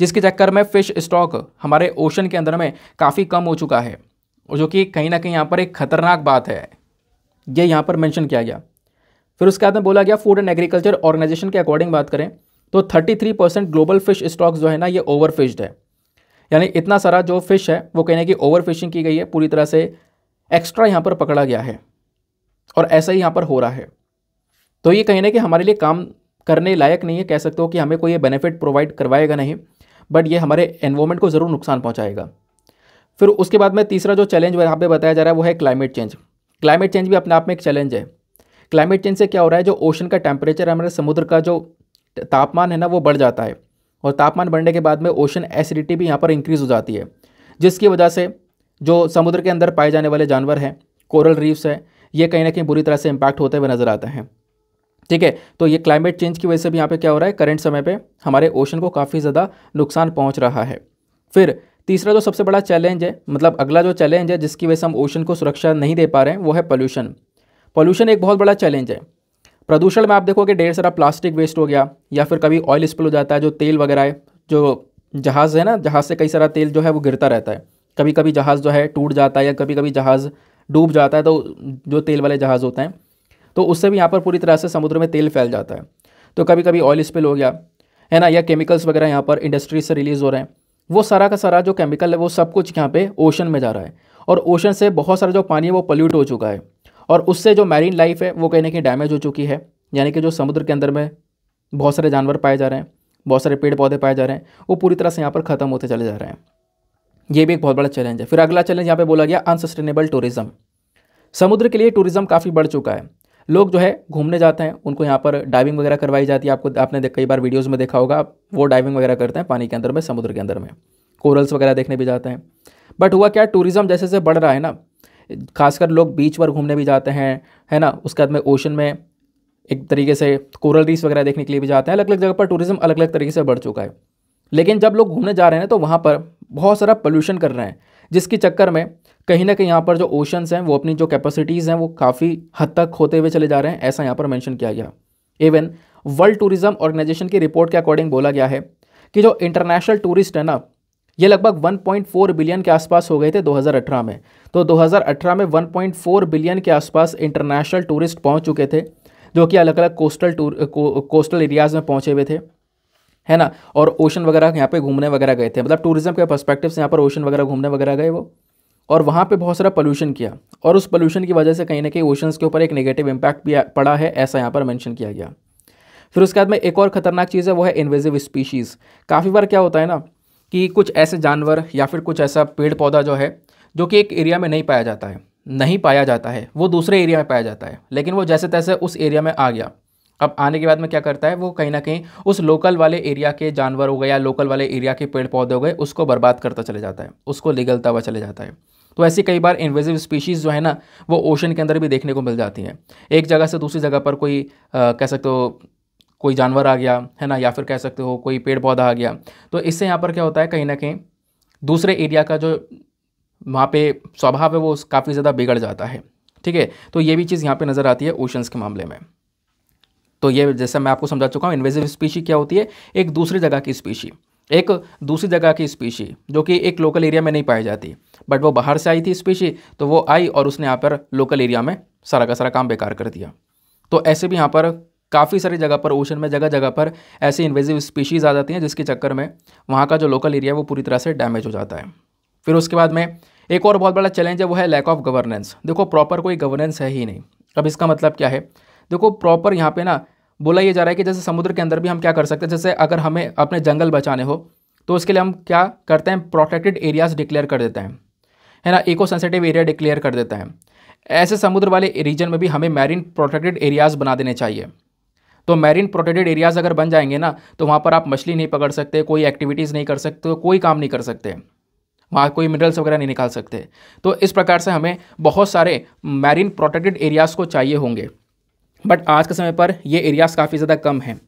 जिसके चक्कर में फ़िश स्टॉक हमारे ओशन के अंदर में काफ़ी कम हो चुका है जो कि कहीं ना कहीं यहाँ पर एक खतरनाक बात है ये यहाँ पर मैंशन किया गया फिर उसके बाद में बोला गया फूड एंड एग्रीकल्चर ऑर्गेनाइजेशन के अकॉर्डिंग बात करें तो 33 परसेंट ग्लोबल फिश स्टॉक्स जो है ना ये ओवर फिश्ड है यानी इतना सारा जो फिश है वो कहने की ओवर फिशिंग की गई है पूरी तरह से एक्स्ट्रा यहाँ पर पकड़ा गया है और ऐसा ही यहाँ पर हो रहा है तो ये कहने की कि हमारे लिए काम करने लायक नहीं है कह सकते हो कि हमें कोई ये बेनिफिट प्रोवाइड करवाएगा नहीं बट ये हमारे एनवायरमेंट को ज़रूर नुकसान पहुँचाएगा फिर उसके बाद में तीसरा जो चैलेंज यहाँ पर बताया जा रहा है वो है क्लाइमेट चेंज क्लाइमेट चेंज भी अपने आप में एक चैलेंज है क्लाइमेट चेंज से क्या हो रहा है जो ओशन का टेम्परेचर है हमारे समुद्र का जो तापमान है ना वो बढ़ जाता है और तापमान बढ़ने के बाद में ओशन एसिडिटी भी यहाँ पर इंक्रीज़ हो जाती है जिसकी वजह से जो समुद्र के अंदर पाए जाने वाले जानवर हैं कोरल रीफ्स हैं ये कहीं ना कहीं बुरी तरह से इम्पैक्ट होते हुए नज़र आते हैं ठीक है तो ये क्लाइमेट चेंज की वजह से भी यहाँ पे क्या हो रहा है करंट समय पे हमारे ओशन को काफ़ी ज़्यादा नुकसान पहुँच रहा है फिर तीसरा जो सबसे बड़ा चैलेंज है मतलब अगला जो चैलेंज है जिसकी वजह से हम ओशन को सुरक्षा नहीं दे पा रहे हैं वो है पोल्यूशन पोल्यूशन एक बहुत बड़ा चैलेंज है प्रदूषण में आप देखोगे ढेर सारा प्लास्टिक वेस्ट हो गया या फिर कभी ऑयल स्पिल हो जाता है जो तेल वगैरह है जो जहाज़ है ना जहाज़ से कई सारा तेल जो है वो गिरता रहता है कभी कभी जहाज़ जो है टूट जाता है या कभी कभी जहाज़ डूब जाता है तो जो तेल वाले जहाज़ होते हैं तो उससे भी यहाँ पर पूरी तरह से समुद्र में तेल फैल जाता है तो कभी कभी ऑयल स्पिल हो गया है ना या केमिकल्स वगैरह यहाँ पर इंडस्ट्री से रिलीज़ हो रहे हैं वो सारा का सारा जो केमिकल है वो सब कुछ यहाँ पे ओशन में जा रहा है और ओशन से बहुत सारा जो पानी है वो पल्यूट हो चुका है और उससे जो मैरीन लाइफ है वो कहीं ना कहीं डैमेज हो चुकी है यानी कि जो समुद्र के अंदर में बहुत सारे जानवर पाए जा रहे हैं बहुत सारे पेड़ पौधे पाए जा रहे हैं वो पूरी तरह से यहाँ पर ख़त्म होते चले जा रहे हैं ये भी एक बहुत बड़ा चैलेंज है फिर अगला चैलेंज यहाँ पे बोला गया अनसस्टेनेबल टूरिज़्म समुद्र के लिए टूरिज़्म काफ़ी बढ़ चुका है लोग जो है घूमने जाते हैं उनको यहाँ पर डाइविंग वगैरह करवाई जाती है आपको आपने कई बार वीडियोज़ में देखा होगा वो डाइविंग वगैरह करते हैं पानी के अंदर में समुद्र के अंदर में कोरल्स वगैरह देखने भी जाते हैं बट हुआ क्या टूरिज़्म जैसे जैसे बढ़ रहा है ना खासकर लोग बीच पर घूमने भी जाते हैं है ना उसके बाद में ओशन में एक तरीके से कोरल रीस वगैरह देखने के लिए भी जाते हैं अलग अलग जगह पर टूरिज़्म अलग अलग तरीके से बढ़ चुका है लेकिन जब लोग घूमने जा रहे हैं तो वहाँ पर बहुत सारा पोल्यूशन कर रहे हैं जिसके चक्कर में कहीं ना कहीं यहाँ पर जो ओशंस हैं वो अपनी जो कैपेसिटीज़ हैं वो काफ़ी हद तक खोते हुए चले जा रहे हैं ऐसा यहाँ पर मैंशन किया गया इवन वर्ल्ड टूरिज्म ऑर्गेनाइजेशन की रिपोर्ट के अकॉर्डिंग बोला गया है कि जो इंटरनेशनल टूरिस्ट है ना ये लगभग 1.4 बिलियन के आसपास हो गए थे 2018 में तो 2018 में 1.4 बिलियन के आसपास इंटरनेशनल टूरिस्ट पहुंच चुके थे जो कि अलग अलग कोस्टल टूर को, कोस्टल एरियाज़ में पहुंचे हुए थे है ना और ओशन वगैरह यहाँ पे घूमने वगैरह गए थे मतलब टूरिज्म के परस्पेक्टिव से यहाँ पर ओशन वगैरह घूमने वगैरह गए वो और वहाँ पे बहुत सारा पोल्यूशन किया और उस पोल्यूशन की वजह से कहीं ना कहीं ओशंस के ऊपर एक नेगेटिव इम्पैक्ट भी पड़ा है ऐसा यहाँ पर मैंशन किया गया फिर उसके बाद में एक और ख़तरनाक चीज़ है वो है इन्वेजिव स्पीशीज़ काफ़ी बार क्या होता है ना कि कुछ ऐसे जानवर या फिर कुछ ऐसा पेड़ पौधा जो है जो कि एक एरिया में नहीं पाया जाता है नहीं पाया जाता है वो दूसरे एरिया में पाया जाता है लेकिन वो जैसे तैसे उस एरिया में आ गया अब आने के बाद में क्या करता है वो कहीं ना कहीं उस लोकल वाले एरिया के जानवर हो गए या लोकल वाले एरिया के पेड़ पौधे हो गए उसको बर्बाद करता चले जाता है उसको निगलता हुआ चले जाता है तो ऐसी कई बार इन्वेजिव स्पीशीज़ जो है ना वो ओशन के अंदर भी देखने को मिल जाती हैं एक जगह से दूसरी जगह पर कोई आ, कह सकते हो कोई जानवर आ गया है ना या फिर कह सकते हो कोई पेड़ पौधा आ गया तो इससे यहाँ पर क्या होता है कहीं ना कहीं दूसरे एरिया का जो वहाँ पे स्वभाव है वो काफ़ी ज़्यादा बिगड़ जाता है ठीक है तो ये भी चीज़ यहाँ पे नज़र आती है ओशंस के मामले में तो ये जैसा मैं आपको समझा चुका हूँ इन्वेजिव स्पीशी क्या होती है एक दूसरी जगह की स्पीशी एक दूसरी जगह की स्पीशी जो कि एक लोकल एरिया में नहीं पाई जाती बट वो बाहर से आई थी स्पीशी तो वो आई और उसने यहाँ पर लोकल एरिया में सारा का सारा काम बेकार कर दिया तो ऐसे भी यहाँ पर काफ़ी सारी जगह पर ओशन में जगह जगह पर ऐसी इन्वेजिव स्पीशीज़ आ जाती हैं जिसके चक्कर में वहाँ का जो लोकल एरिया है वो पूरी तरह से डैमेज हो जाता है फिर उसके बाद में एक और बहुत बड़ा चैलेंज है वो है लैक ऑफ गवर्नेंस देखो प्रॉपर कोई गवर्नेंस है ही नहीं अब इसका मतलब क्या है देखो प्रॉपर यहाँ पे ना बोला ये जा रहा है कि जैसे समुद्र के अंदर भी हम क्या कर सकते हैं जैसे अगर हमें अपने जंगल बचाने हो तो उसके लिए हम क्या करते हैं प्रोटेक्टेड एरियाज़ डिक्लेयर कर देते हैं है ना इको सेंसिटिव एरिया डिक्लेयर कर देता है ऐसे समुद्र वाले रीजन में भी हमें मैरीन प्रोटेक्टेड एरियाज़ बना देने चाहिए तो मैरीन प्रोटेक्टेड एरियाज़ अगर बन जाएंगे ना तो वहाँ पर आप मछली नहीं पकड़ सकते कोई एक्टिविटीज़ नहीं कर सकते तो कोई काम नहीं कर सकते वहाँ कोई मिनरल्स वगैरह नहीं निकाल सकते तो इस प्रकार से हमें बहुत सारे मैरीन प्रोटेक्टेड एरियाज़ को चाहिए होंगे बट आज के समय पर ये एरियाज़ काफ़ी ज़्यादा कम हैं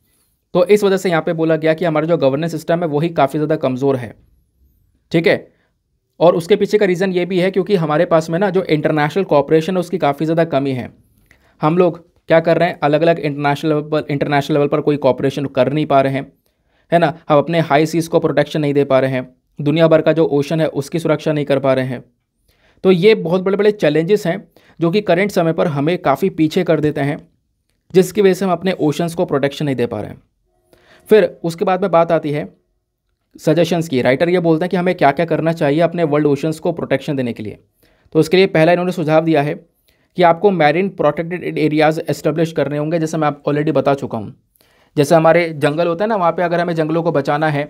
तो इस वजह से यहाँ पे बोला गया कि हमारा जो गवर्नेंस सिस्टम है वही काफ़ी ज़्यादा कमज़ोर है ठीक है और उसके पीछे का रीज़न ये भी है क्योंकि हमारे पास में ना जो इंटरनेशनल कॉपरेशन है उसकी काफ़ी ज़्यादा कमी है हम लोग क्या कर रहे हैं अलग अलग इंटरनेशनल लेवल पर इंटरनेशनल लेवल पर कोई कॉपरेशन कर नहीं पा रहे हैं है ना हम अपने हाई सीज़ को प्रोटेक्शन नहीं दे पा रहे हैं दुनिया भर का जो ओशन है उसकी सुरक्षा नहीं कर पा रहे हैं तो ये बहुत बड़े बड़े चैलेंजेस हैं जो कि करेंट समय पर हमें काफ़ी पीछे कर देते हैं जिसकी वजह से हम अपने ओशंस को प्रोटेक्शन नहीं दे पा रहे हैं फिर उसके बाद में बात आती है सजेशंस की राइटर ये बोलते हैं कि हमें क्या क्या करना चाहिए अपने वर्ल्ड ओशंस को प्रोटेक्शन देने के लिए तो उसके लिए पहला इन्होंने सुझाव दिया है कि आपको मैरिन प्रोटेक्टेड एरियाज़ एस्टेब्लिश करने होंगे जैसे मैं आप ऑलरेडी बता चुका हूँ जैसे हमारे जंगल होते हैं ना वहाँ पर अगर हमें जंगलों को बचाना है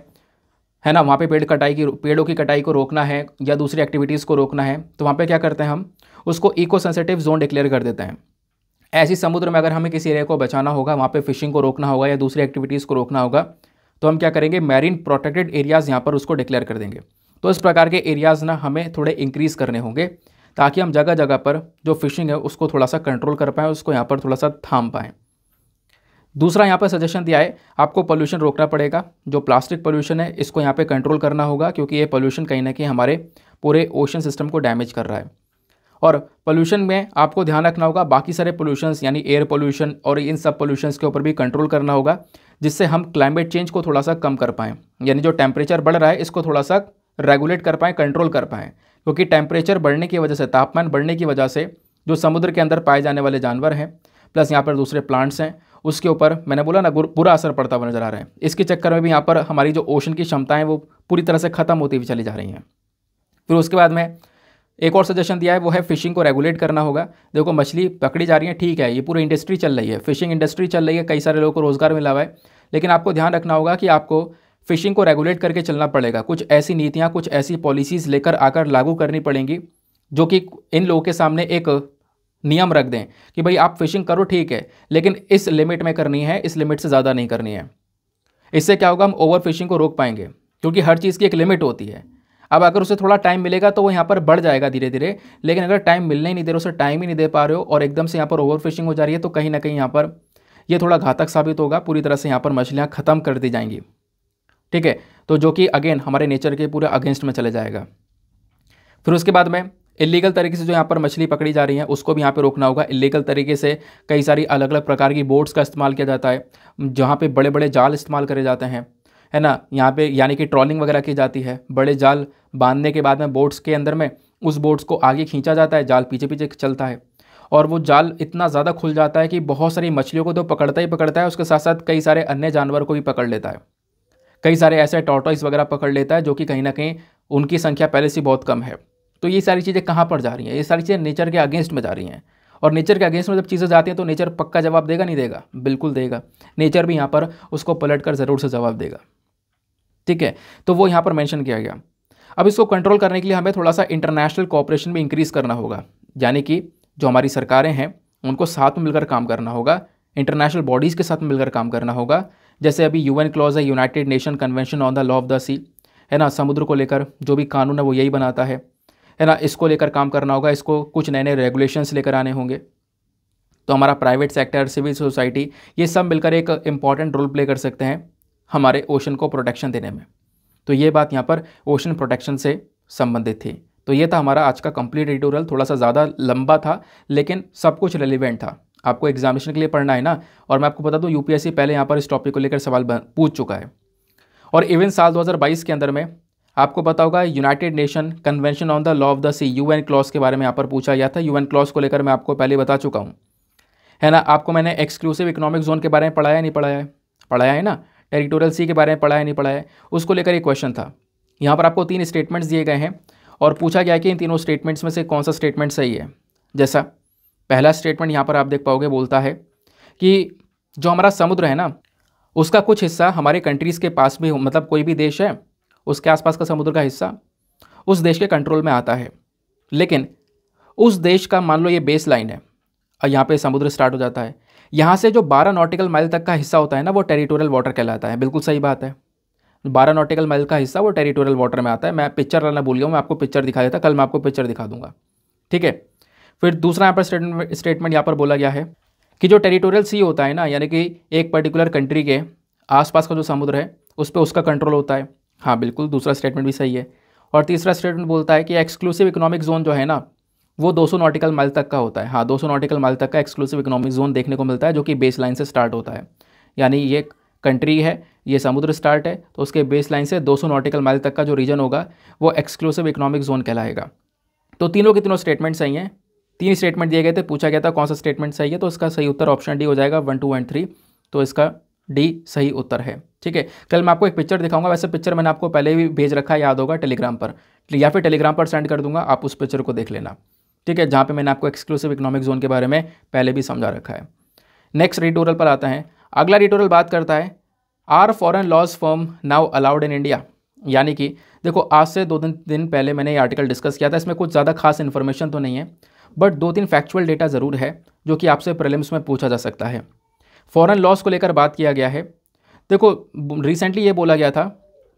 है ना वहाँ पे पेड़ कटाई की पेड़ों की कटाई को रोकना है या दूसरी एक्टिविटीज़ को रोकना है तो वहाँ पे क्या करते हैं हम उसको इको सेंसिटिव जोन डिक्लेयर कर देते हैं ऐसी समुद्र में अगर हमें किसी एरिया को बचाना होगा वहाँ पे फ़िशिंग को रोकना होगा या दूसरी एक्टिविटीज़ को रोकना होगा तो हम क्या करेंगे मैरीन प्रोटेक्टेड एरियाज़ यहाँ पर उसको डिक्लेयर कर देंगे तो इस प्रकार के एरियाज़ ना हमें थोड़े इंक्रीज़ करने होंगे ताकि हम जगह जगह पर जो फिशिंग है उसको थोड़ा सा कंट्रोल कर पाएँ उसको यहाँ पर थोड़ा सा थाम पाएँ दूसरा यहाँ पर सजेशन दिया है आपको पोल्यूशन रोकना पड़ेगा जो प्लास्टिक पोल्यूशन है इसको यहाँ पे कंट्रोल करना होगा क्योंकि ये पोल्यूशन कहीं ना कहीं हमारे पूरे ओशन सिस्टम को डैमेज कर रहा है और पोल्यूशन में आपको ध्यान रखना होगा बाकी सारे पोल्यूशंस यानी एयर पोल्यूशन और इन सब पोल्यूशंस के ऊपर भी कंट्रोल करना होगा जिससे हम क्लाइमेट चेंज को थोड़ा सा कम कर पाएँ यानी जो टेम्परेचर बढ़ रहा है इसको थोड़ा सा रेगुलेट कर पाएँ कंट्रोल कर पाएँ क्योंकि टेम्परेचर बढ़ने की वजह से तापमान बढ़ने की वजह से जो समुद्र के अंदर पाए जाने वाले जानवर हैं प्लस यहाँ पर दूसरे प्लांट्स हैं उसके ऊपर मैंने बोला ना बुरा असर पड़ता हुआ नज़र आ रहा है इसके चक्कर में भी यहाँ पर हमारी जो ओशन की क्षमताएं वो पूरी तरह से ख़त्म होती हुई चली जा रही हैं फिर उसके बाद में एक और सजेशन दिया है वो है फिशिंग को रेगुलेट करना होगा देखो मछली पकड़ी जा रही है ठीक है ये पूरी इंडस्ट्री चल रही है फिशिंग इंडस्ट्री चल रही है कई सारे लोगों को रोज़गार मिला हुआ है लेकिन आपको ध्यान रखना होगा कि आपको फिशिंग को रेगुलेट करके चलना पड़ेगा कुछ ऐसी नीतियाँ कुछ ऐसी पॉलिसीज़ लेकर आकर लागू करनी पड़ेंगी जो कि इन लोगों के सामने एक नियम रख दें कि भाई आप फिशिंग करो ठीक है लेकिन इस लिमिट में करनी है इस लिमिट से ज़्यादा नहीं करनी है इससे क्या होगा हम ओवर फिशिंग को रोक पाएंगे क्योंकि हर चीज़ की एक लिमिट होती है अब अगर उसे थोड़ा टाइम मिलेगा तो वो यहाँ पर बढ़ जाएगा धीरे धीरे लेकिन अगर टाइम मिलने ही नहीं दे रहे उसे टाइम ही नहीं दे पा रहे हो और एकदम से यहाँ पर ओवरफिशिंग हो जा रही है तो कहीं ना कहीं यहाँ पर ये थोड़ा घातक साबित होगा पूरी तरह से यहाँ पर मछलियाँ ख़त्म कर दी जाएंगी ठीक है तो जो कि अगेन हमारे नेचर के पूरे अगेंस्ट में चले जाएगा फिर उसके बाद में इलीगल तरीके से जो यहाँ पर मछली पकड़ी जा रही है उसको भी यहाँ पे रोकना होगा इलीगल तरीके से कई सारी अलग अलग प्रकार की बोट्स का इस्तेमाल किया जाता है जहाँ पे बड़े बड़े जाल इस्तेमाल करे जाते हैं है ना यहाँ पे यानी कि ट्रॉलिंग वगैरह की जाती है बड़े जाल बांधने के बाद में बोट्स के अंदर में उस बोट्स को आगे खींचा जाता है जाल पीछे पीछे चलता है और वो जाल इतना ज़्यादा खुल जाता है कि बहुत सारी मछलियों को तो पकड़ता ही पकड़ता है उसके साथ साथ कई सारे अन्य जानवर को भी पकड़ लेता है कई सारे ऐसे टॉटॉइस वगैरह पकड़ लेता है जो कि कहीं ना कहीं उनकी संख्या पहले से बहुत कम है तो ये सारी चीज़ें कहाँ पर जा रही हैं ये सारी चीज़ें नेचर के अगेंस्ट में जा रही हैं और नेचर के अगेंस्ट में जब चीज़ें जाती हैं तो नेचर पक्का जवाब देगा नहीं देगा बिल्कुल देगा नेचर भी यहाँ पर उसको पलट कर ज़रूर से जवाब देगा ठीक है तो वो यहाँ पर मैंशन किया गया अब इसको कंट्रोल करने के लिए हमें थोड़ा सा इंटरनेशनल कॉपरेशन भी इंक्रीज़ करना होगा यानी कि जो हमारी सरकारें हैं उनको साथ में मिलकर काम करना होगा इंटरनेशनल बॉडीज़ के साथ मिलकर काम करना होगा जैसे अभी यूएन क्लॉज है United Nation Convention on the Law of the Sea है ना समुद्र को लेकर जो भी कानून है वो यही बनाता है है ना इसको लेकर काम करना होगा इसको कुछ नए नए रेगुलेशंस लेकर आने होंगे तो हमारा प्राइवेट सेक्टर सिविल सोसाइटी ये सब मिलकर एक इम्पॉर्टेंट रोल प्ले कर सकते हैं हमारे ओशन को प्रोटेक्शन देने में तो ये बात यहाँ पर ओशन प्रोटेक्शन से संबंधित थी तो ये था हमारा आज का कंप्लीट एडिटोरियल थोड़ा सा ज़्यादा लंबा था लेकिन सब कुछ रेलिवेंट था आपको एग्जामिनेशन के लिए पढ़ना है ना और मैं आपको बता दूँ यूपीएससी पहले यहाँ पर इस टॉपिक को लेकर सवाल पूछ चुका है और इवन साल 2022 के अंदर में आपको पता होगा United Nation Convention on the Law of the Sea UNCLOS के बारे में यहाँ पर पूछा गया था यू एन क्लॉज को लेकर मैं आपको पहले बता चुका हूँ है ना आपको मैंने एक्सक्लूसिव इकोनॉमिक जोन के बारे में पढ़ाया नहीं पढ़ाया है पढ़ाया है ना एडिटोरियल सी के बारे में पढ़ा है नहीं पढ़ा है उसको लेकर एक क्वेश्चन था यहाँ पर आपको तीन स्टेटमेंट्स दिए गए हैं और पूछा गया कि इन तीनों स्टेटमेंट्स में से कौन सा स्टेटमेंट सही है जैसा पहला स्टेटमेंट यहाँ पर आप देख पाओगे बोलता है कि जो हमारा समुद्र है ना उसका कुछ हिस्सा हमारे कंट्रीज़ के पास भी मतलब कोई भी देश है उसके आसपास का समुद्र का हिस्सा उस देश के कंट्रोल में आता है लेकिन उस देश का मान लो ये बेस लाइन है और यहाँ पे समुद्र स्टार्ट हो जाता है यहाँ से जो बारह नॉटिकल माइल तक का हिस्सा होता है ना वो टेरिटोरियल वाटर कहलाता है बिल्कुल सही बात है बारह नॉटिकल माइल का हिस्सा वो टेरिटोरियल वाटर में आता है मैं पिक्चर लाना भूल गया हूँ मैं आपको पिक्चर दिखा देता कल मैं आपको पिक्चर दिखा दूंगा ठीक है फिर दूसरा यहाँ पर स्टेटमेंट स्टेटमेंट यहाँ पर बोला गया है कि जो टेरिटोरियल सी होता है ना यानी कि एक पर्टिकुलर कंट्री के आसपास का जो समुद्र है उस पर उसका कंट्रोल होता है हाँ बिल्कुल दूसरा स्टेटमेंट भी सही है और तीसरा स्टेटमेंट बोलता है कि एक्सक्लूसिव इकोनॉमिक जोन जो है ना वो 200 नॉटिकल माइल तक का होता है हाँ 200 नॉटिकल माइल तक का एक्सक्लूसिव इकोनॉमिक जोन देखने को मिलता है जो कि बेस लाइन से स्टार्ट होता है यानी ये कंट्री है ये समुद्र स्टार्ट है तो उसके बेस लाइन से 200 नॉटिकल माइल तक का जो रीजन होगा वो एक्सक्लूसिव इकोनॉमिक जोन कहलाएगा तो तीनों के तीनों स्टेटमेंट सही हैं तीन स्टेटमेंट दिए गए थे पूछा गया था कौन सा स्टेटमेंट सही है तो इसका सही उत्तर ऑप्शन डी हो जाएगा वन टू एंड थ्री तो इसका डी सही उत्तर है ठीक है कल मैं आपको एक पिक्चर दिखाऊंगा वैसे पिक्चर मैंने आपको पहले भी भेज रखा है याद होगा टेलीग्राम पर या फिर टेलीग्राम पर सेंड कर दूंगा आप उस पिक्चर को देख लेना ठीक है जहाँ पे मैंने आपको एक्सक्लूसिव इकोनॉमिक जोन के बारे में पहले भी समझा रखा है नेक्स्ट रिटोरल पर आता है अगला रिटोरल बात करता है are foreign law firm now allowed in India यानी कि देखो आज से दो तीन दिन पहले मैंने ये आर्टिकल डिस्कस किया था इसमें कुछ ज़्यादा खास इन्फॉर्मेशन तो नहीं है बट दो तीन फैक्चुअल डेटा ज़रूर है जो कि आपसे प्रलिम्स में पूछा जा सकता है फॉरेन लॉस को लेकर बात किया गया है देखो रिसेंटली ये बोला गया था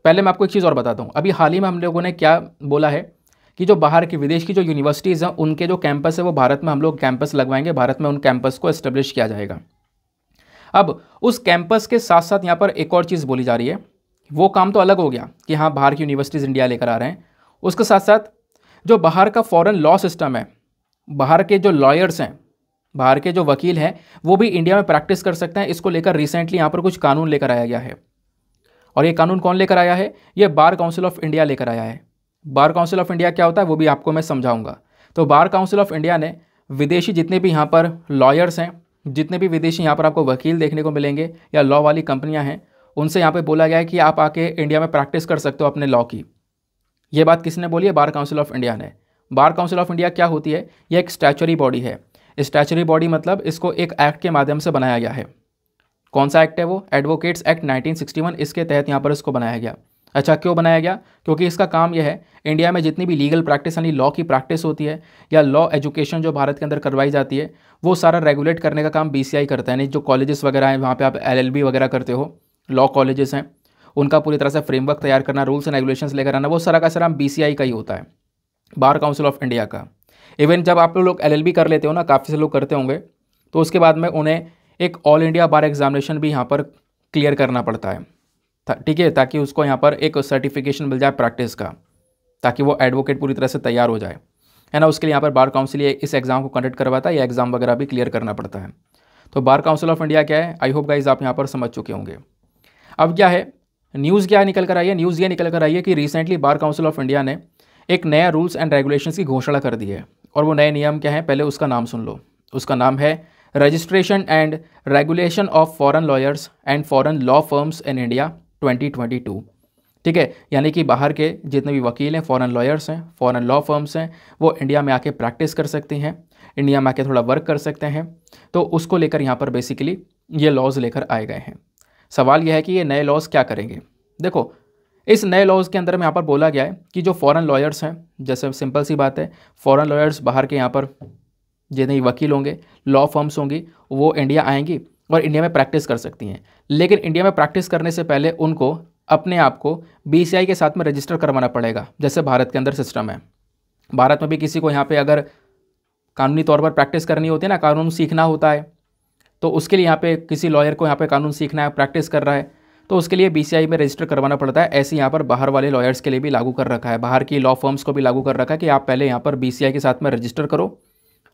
पहले मैं आपको एक चीज़ और बताता हूँ अभी हाल ही में हम लोगों ने क्या बोला है कि जो बाहर की विदेश की जो यूनिवर्सिटीज़ हैं उनके जो कैंपस है वो भारत में हम लोग कैंपस लगवाएंगे भारत में उन कैंपस को इस्टेब्लिश किया जाएगा अब उस कैंपस के साथ साथ यहाँ पर एक और चीज़ बोली जा रही है वो काम तो अलग हो गया कि हाँ बाहर की यूनिवर्सिटीज़ इंडिया लेकर आ रहे हैं उसके साथ साथ जो बाहर का फॉरेन लॉ सिस्टम है बाहर के जो लॉयर्स हैं बाहर के जो वकील हैं वो भी इंडिया में प्रैक्टिस कर सकते हैं इसको लेकर रिसेंटली यहाँ पर कुछ कानून लेकर आया गया है और ये कानून कौन लेकर आया है ये बार काउंसिल ऑफ इंडिया लेकर आया है बार काउंसिल ऑफ इंडिया क्या होता है वो भी आपको मैं समझाऊंगा तो बार काउंसिल ऑफ इंडिया ने विदेशी जितने भी यहाँ पर लॉयर्स हैं जितने भी विदेशी यहाँ पर आपको वकील देखने को मिलेंगे या लॉ वाली कंपनियाँ हैं उनसे यहाँ पर बोला गया है कि आप आके इंडिया में प्रैक्टिस कर सकते हो अपने लॉ की ये बात किसने बोली है बार काउंसिल ऑफ इंडिया ने बार काउंसिल ऑफ इंडिया क्या होती है यह एक स्टैचुरी बॉडी है स्टैचुरी बॉडी मतलब इसको एक एक्ट के माध्यम से बनाया गया है कौन सा एक्ट है वो एडवोकेट्स एक्ट 1961 इसके तहत यहाँ पर इसको बनाया गया अच्छा क्यों बनाया गया क्योंकि इसका काम यह है इंडिया में जितनी भी लीगल प्रैक्टिस यानी लॉ की प्रैक्टिस होती है या लॉ एजुकेशन जो भारत के अंदर करवाई जाती है वो सारा रेगुलेट करने का काम बी करता है यानी जो कॉलेजेस वगैरह हैं वहाँ पर आप एल वगैरह करते हो लॉ कॉलेजेस हैं उनका पूरी तरह से फ्रेमवर्क तैयार करना रूल्स एंड रेगुलेशन लेकर आना वो सारा का सारा बी का ही होता है बार काउंसिल ऑफ इंडिया का इवन जब आप लोग एल कर लेते हो ना काफ़ी से लोग करते होंगे तो उसके बाद में उन्हें एक ऑल इंडिया बार एग्जामिनेशन भी यहाँ पर क्लियर करना पड़ता है ठीक है ताकि उसको यहाँ पर एक सर्टिफिकेशन मिल जाए प्रैक्टिस का ताकि वो एडवोकेट पूरी तरह से तैयार हो जाए है ना उसके लिए यहाँ पर बार काउंसिल इस एग्ज़ाम को कंडक्ट करवाता है या एग्ज़ाम वगैरह भी क्लियर करना पड़ता है तो बार काउंसिल ऑफ इंडिया क्या है आई होप गाइज आप यहाँ पर समझ चुके होंगे अब क्या है न्यूज़ क्या निकल कर आई है न्यूज़ ये निकल कर आई है कि recently Bar Council of India ने एक नया रूल्स एंड रेगुलेशन की घोषणा कर दी है और वो नए नियम क्या हैं पहले उसका नाम सुन लो उसका नाम है registration and regulation of foreign lawyers and foreign law firms in India 2022 ठीक है यानी कि बाहर के जितने भी वकील हैं फॉरेन लॉयर्स हैं फॉरेन लॉ फर्म्स हैं वो इंडिया में आके प्रैक्टिस कर सकती हैं इंडिया में आके थोड़ा वर्क कर सकते हैं तो उसको लेकर यहाँ पर बेसिकली ये लॉज लेकर आए गए हैं सवाल यह है कि ये नए लॉज क्या करेंगे देखो इस नए लॉज के अंदर में यहाँ पर बोला गया है कि जो फॉरेन लॉयर्स हैं जैसे सिंपल सी बात है फॉरेन लॉयर्स बाहर के यहाँ पर जितने वकील होंगे लॉ फर्म्स होंगी वो इंडिया आएंगी और इंडिया में प्रैक्टिस कर सकती हैं लेकिन इंडिया में प्रैक्टिस करने से पहले उनको अपने आप को बी के साथ में रजिस्टर करवाना पड़ेगा जैसे भारत के अंदर सिस्टम है भारत में भी किसी को यहाँ पर अगर कानूनी तौर पर प्रैक्टिस करनी होती है ना कानून सीखना होता है तो उसके लिए यहाँ पे किसी लॉयर को यहाँ पे कानून सीखना है प्रैक्टिस कर रहा है तो उसके लिए बी में रजिस्टर करवाना पड़ता है ऐसे यहाँ पर बाहर वाले लॉयर्स के लिए भी लागू कर रखा है बाहर की लॉ फर्म्स को भी लागू कर रखा है कि आप पहले यहाँ पर बी के साथ में रजिस्टर करो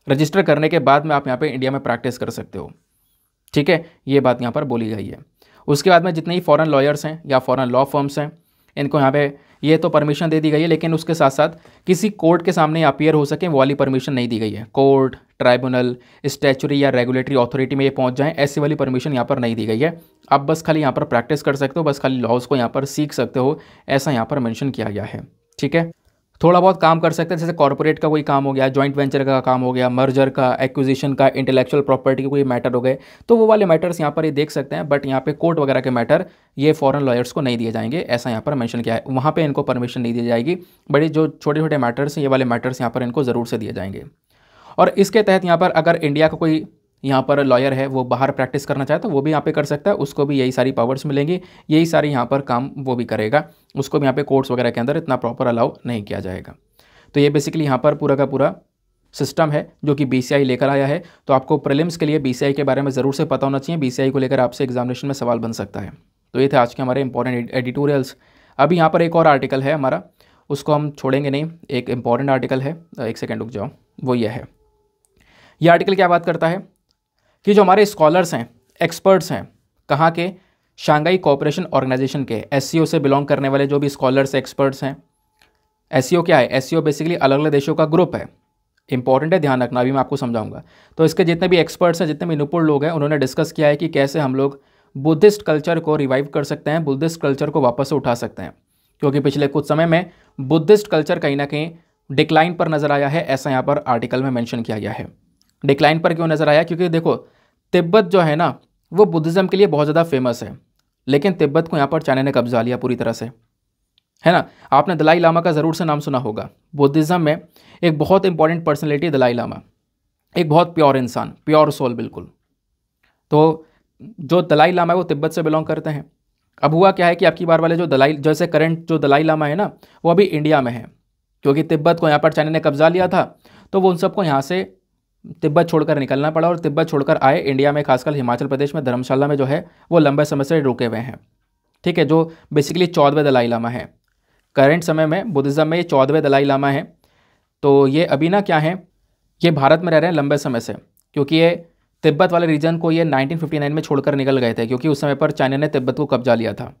रजिस्टर करने के बाद में आप यहाँ पर इंडिया में प्रैक्टिस कर सकते हो ठीक है ये बात यहाँ पर बोली गई है उसके बाद में जितने ही फॉरेन लॉयर्स हैं या फॉरेन लॉ फर्म्स हैं इनको यहाँ पे ये तो परमिशन दे दी गई है लेकिन उसके साथ साथ किसी कोर्ट के सामने अपीयर हो सके वो वाली परमिशन नहीं दी गई है कोर्ट ट्राइब्यूनल स्टैचुरी या रेगुलेटरी अथॉरिटी में ये पहुँच जाएँ ऐसी वाली परमिशन यहाँ पर नहीं दी गई है आप बस खाली यहाँ पर प्रैक्टिस कर सकते हो बस खाली लॉज को यहाँ पर सीख सकते हो ऐसा यहाँ पर मैंशन किया गया है ठीक है थोड़ा बहुत काम कर सकते हैं जैसे कॉरपोरेट का कोई काम हो गया जॉइंट वेंचर का काम हो गया मर्जर का एक्विजिशन का इंटेलेक्चुअल प्रॉपर्टी के कोई मैटर हो गए तो वो वाले मैटर्स यहाँ पर ये देख सकते हैं बट यहाँ पे कोर्ट वगैरह के मैटर ये फॉरन लॉयर्स को नहीं दिए जाएंगे ऐसा यहाँ पर मैंशन किया है वहाँ पर इनको परमिशन नहीं दी जाएगी बड़े जो छोटे छोटे मैटर्स हैं ये वाले मैटर्स यहाँ पर इनको ज़रूर से दिए जाएंगे और इसके तहत यहाँ पर अगर इंडिया का कोई यहाँ पर लॉयर है वो बाहर प्रैक्टिस करना चाहता तो है वो भी यहाँ पे कर सकता है उसको भी यही सारी पावर्स मिलेंगी यही सारी यहाँ पर काम वो भी करेगा उसको भी यहाँ पे कोर्ट्स वगैरह के अंदर इतना प्रॉपर अलाउ नहीं किया जाएगा तो ये बेसिकली यहाँ पर पूरा का पूरा सिस्टम है जो कि बी लेकर आया है तो आपको प्रिलिम्स के लिए बी के बारे में ज़रूर से पता होना चाहिए बी को लेकर आपसे एग्जामिनेशन में सवाल बन सकता है तो ये थे आज के हमारे इंपॉर्टेंट एडिटोरियल्स अभी यहाँ पर एक और आर्टिकल है हमारा उसको हम छोड़ेंगे नहीं एक इम्पॉर्टेंट आर्टिकल है एक सेकेंड रुक जाओ वो यह है यह आर्टिकल क्या बात करता है कि जो हमारे स्कॉलर्स हैं एक्सपर्ट्स हैं कहाँ के शांघाई कॉपरेशन ऑर्गेनाइजेशन के एस से बिलोंग करने वाले जो भी स्कॉलर्स एक्सपर्ट्स हैं एस क्या है एस बेसिकली अलग अलग देशों का ग्रुप है इंपॉर्टेंट है ध्यान रखना अभी मैं आपको समझाऊंगा तो इसके जितने भी एक्सपर्ट्स हैं जितने भी निपुण लोग हैं उन्होंने डिस्कस किया है कि कैसे हम लोग बुद्धिस्ट कल्चर को रिवाइव कर सकते हैं बुद्धिस्ट कल्चर को वापस से उठा सकते हैं क्योंकि पिछले कुछ समय में बुद्धिस्ट कल्चर कहीं ना कहीं डिक्लाइन पर नज़र आया है ऐसा यहाँ पर आर्टिकल में मैंशन किया गया है डिक्लाइन पर क्यों नज़र आया क्योंकि देखो तिब्बत जो है ना वो बुद्धिज़्म के लिए बहुत ज़्यादा फेमस है लेकिन तिब्बत को यहाँ पर चाइना ने कब्जा लिया पूरी तरह से है ना आपने दलाई लामा का ज़रूर से नाम सुना होगा बुद्धिज़्म में एक बहुत इंपॉर्टेंट पर्सनैलिटी दलाई लामा एक बहुत प्योर इंसान प्योर सोल बिल्कुल तो जो दलाई लामा है वो तिब्बत से बिलोंग करते हैं अब हुआ क्या है कि आपकी बार वाले जो दलाई जैसे करंट जो दलाई लामा है ना वो अभी इंडिया में है क्योंकि तिब्बत को यहाँ पर चाइना ने कब्जा लिया था तो वो उन सबको यहाँ से तिब्बत छोड़कर निकलना पड़ा और तिब्बत छोड़कर आए इंडिया में खासकर हिमाचल प्रदेश में धर्मशाला में जो है वो लंबे समय से रुके हुए हैं ठीक है जो बेसिकली चौदहवें दलाई लामा है करेंट समय में बुद्धिज़्म में ये चौदहवें दलाई लामा है तो ये अभी ना क्या है ये भारत में रह रहे हैं लंबे समय से क्योंकि ये तिब्बत वाले रीजन को ये 1959 में छोड़कर निकल गए थे क्योंकि उस समय पर चाइना ने तिब्बत को कब्जा लिया था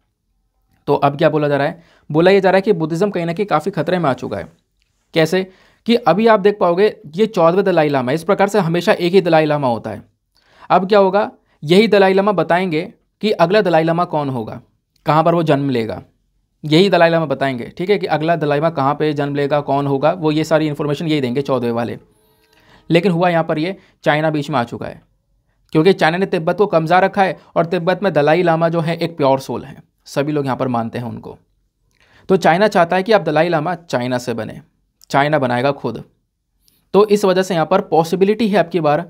तो अब क्या बोला जा रहा है बोला ये जा रहा है कि बुद्धिज़्म कहीं ना कहीं काफ़ी खतरे में आ चुका है कैसे कि अभी आप देख पाओगे ये चौदहवें दलाई लामा इस प्रकार से हमेशा एक ही दलाई लामा होता है अब क्या होगा यही दलाई लामा बताएंगे कि अगला दलाई लामा कौन होगा कहाँ पर वो जन्म लेगा यही दलाई लामा बताएंगे ठीक है कि अगला दलाई लामा कहाँ पर जन्म लेगा कौन होगा वो ये सारी इन्फॉर्मेशन यही देंगे चौदहवें वाले लेकिन हुआ यहाँ पर ये चाइना बीच में आ चुका है क्योंकि चाइना ने तिब्बत को कमज़ा रखा है और तिब्बत में दलाई लामा जो है एक प्योर सोल है सभी लोग यहाँ पर मानते हैं उनको तो चाइना चाहता है कि आप दलाई लामा चाइना से बने चाइना बनाएगा खुद तो इस वजह से यहाँ पर पॉसिबिलिटी है आपकी बार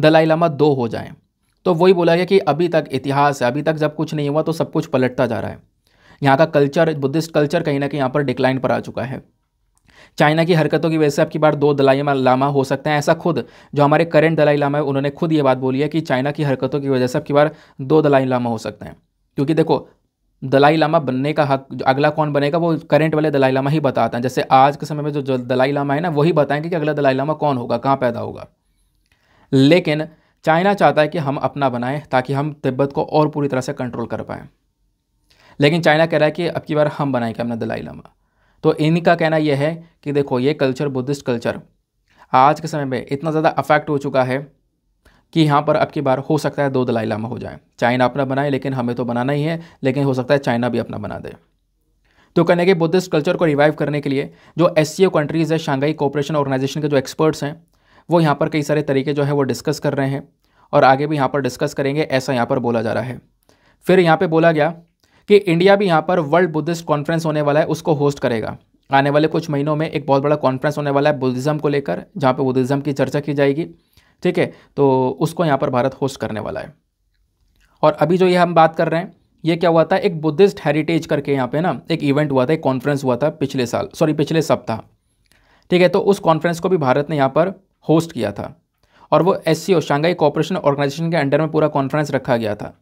दलाई लामा दो हो जाए तो वही बोला गया कि अभी तक इतिहास है अभी तक जब कुछ नहीं हुआ तो सब कुछ पलटता जा रहा है यहाँ का कल्चर बुद्धिस्ट कल्चर कहीं ना कहीं यहाँ पर डिक्लाइन पर आ चुका है चाइना की हरकतों की वजह से आपकी बार दो दलाई लामा हो सकते हैं ऐसा खुद जो हमारे करेंट दलाई लामा है उन्होंने खुद ये बात बोली है कि चाइना की हरकतों की वजह से आपकी बार दो दलाई लामा हो सकते हैं क्योंकि देखो दलाई लामा बनने का हक अगला कौन बनेगा वो करंट वाले दलाई लामा ही बताते हैं जैसे आज के समय में जो दलाई लामा है ना वही बताएंगे कि अगला दलाई लामा कौन होगा कहाँ पैदा होगा लेकिन चाइना चाहता है कि हम अपना बनाएं ताकि हम तिब्बत को और पूरी तरह से कंट्रोल कर पाएँ लेकिन चाइना कह रहा है कि अब की बार हम बनाएंगे अपना दलाई लामा तो इनका कहना यह है कि देखो ये कल्चर बुद्धिस्ट कल्चर आज के समय में इतना ज़्यादा अफेक्ट हो चुका है कि यहाँ पर अब की बार हो सकता है दो दलाई लामा हो जाए चाइना अपना बनाए लेकिन हमें तो बनाना ही है लेकिन हो सकता है चाइना भी अपना बना दे तो कहने के बुद्धिस्ट कल्चर को रिवाइव करने के लिए जो एस सी ओ कंट्रीज़ है शांघाई कोऑपरेशन ऑर्गेनाइजेशन के जो एक्सपर्ट्स हैं वो यहाँ पर कई सारे तरीके जो है वो डिस्कस कर रहे हैं और आगे भी यहाँ पर डिस्कस करेंगे ऐसा यहाँ पर बोला जा रहा है फिर यहाँ पर बोला गया कि इंडिया भी यहाँ पर वर्ल्ड बुद्धिस्ट कॉन्फ्रेंस होने वाला है उसको होस्ट करेगा आने वाले कुछ महीनों में एक बहुत बड़ा कॉन्फ्रेंस होने वाला है बुद्धिज़्म को लेकर जहाँ पर बुद्धिज़्म की चर्चा की जाएगी ठीक है तो उसको यहाँ पर भारत होस्ट करने वाला है और अभी जो ये हम बात कर रहे हैं ये क्या हुआ था एक बुद्धिस्ट हेरिटेज करके यहाँ पे ना एक इवेंट हुआ था एक कॉन्फ्रेंस हुआ था पिछले साल सॉरी पिछले सप्ताह ठीक है तो उस कॉन्फ्रेंस को भी भारत ने यहाँ पर होस्ट किया था और वो S C O Shanghai corporation organisation के अंडर में पूरा कॉन्फ्रेंस रखा गया था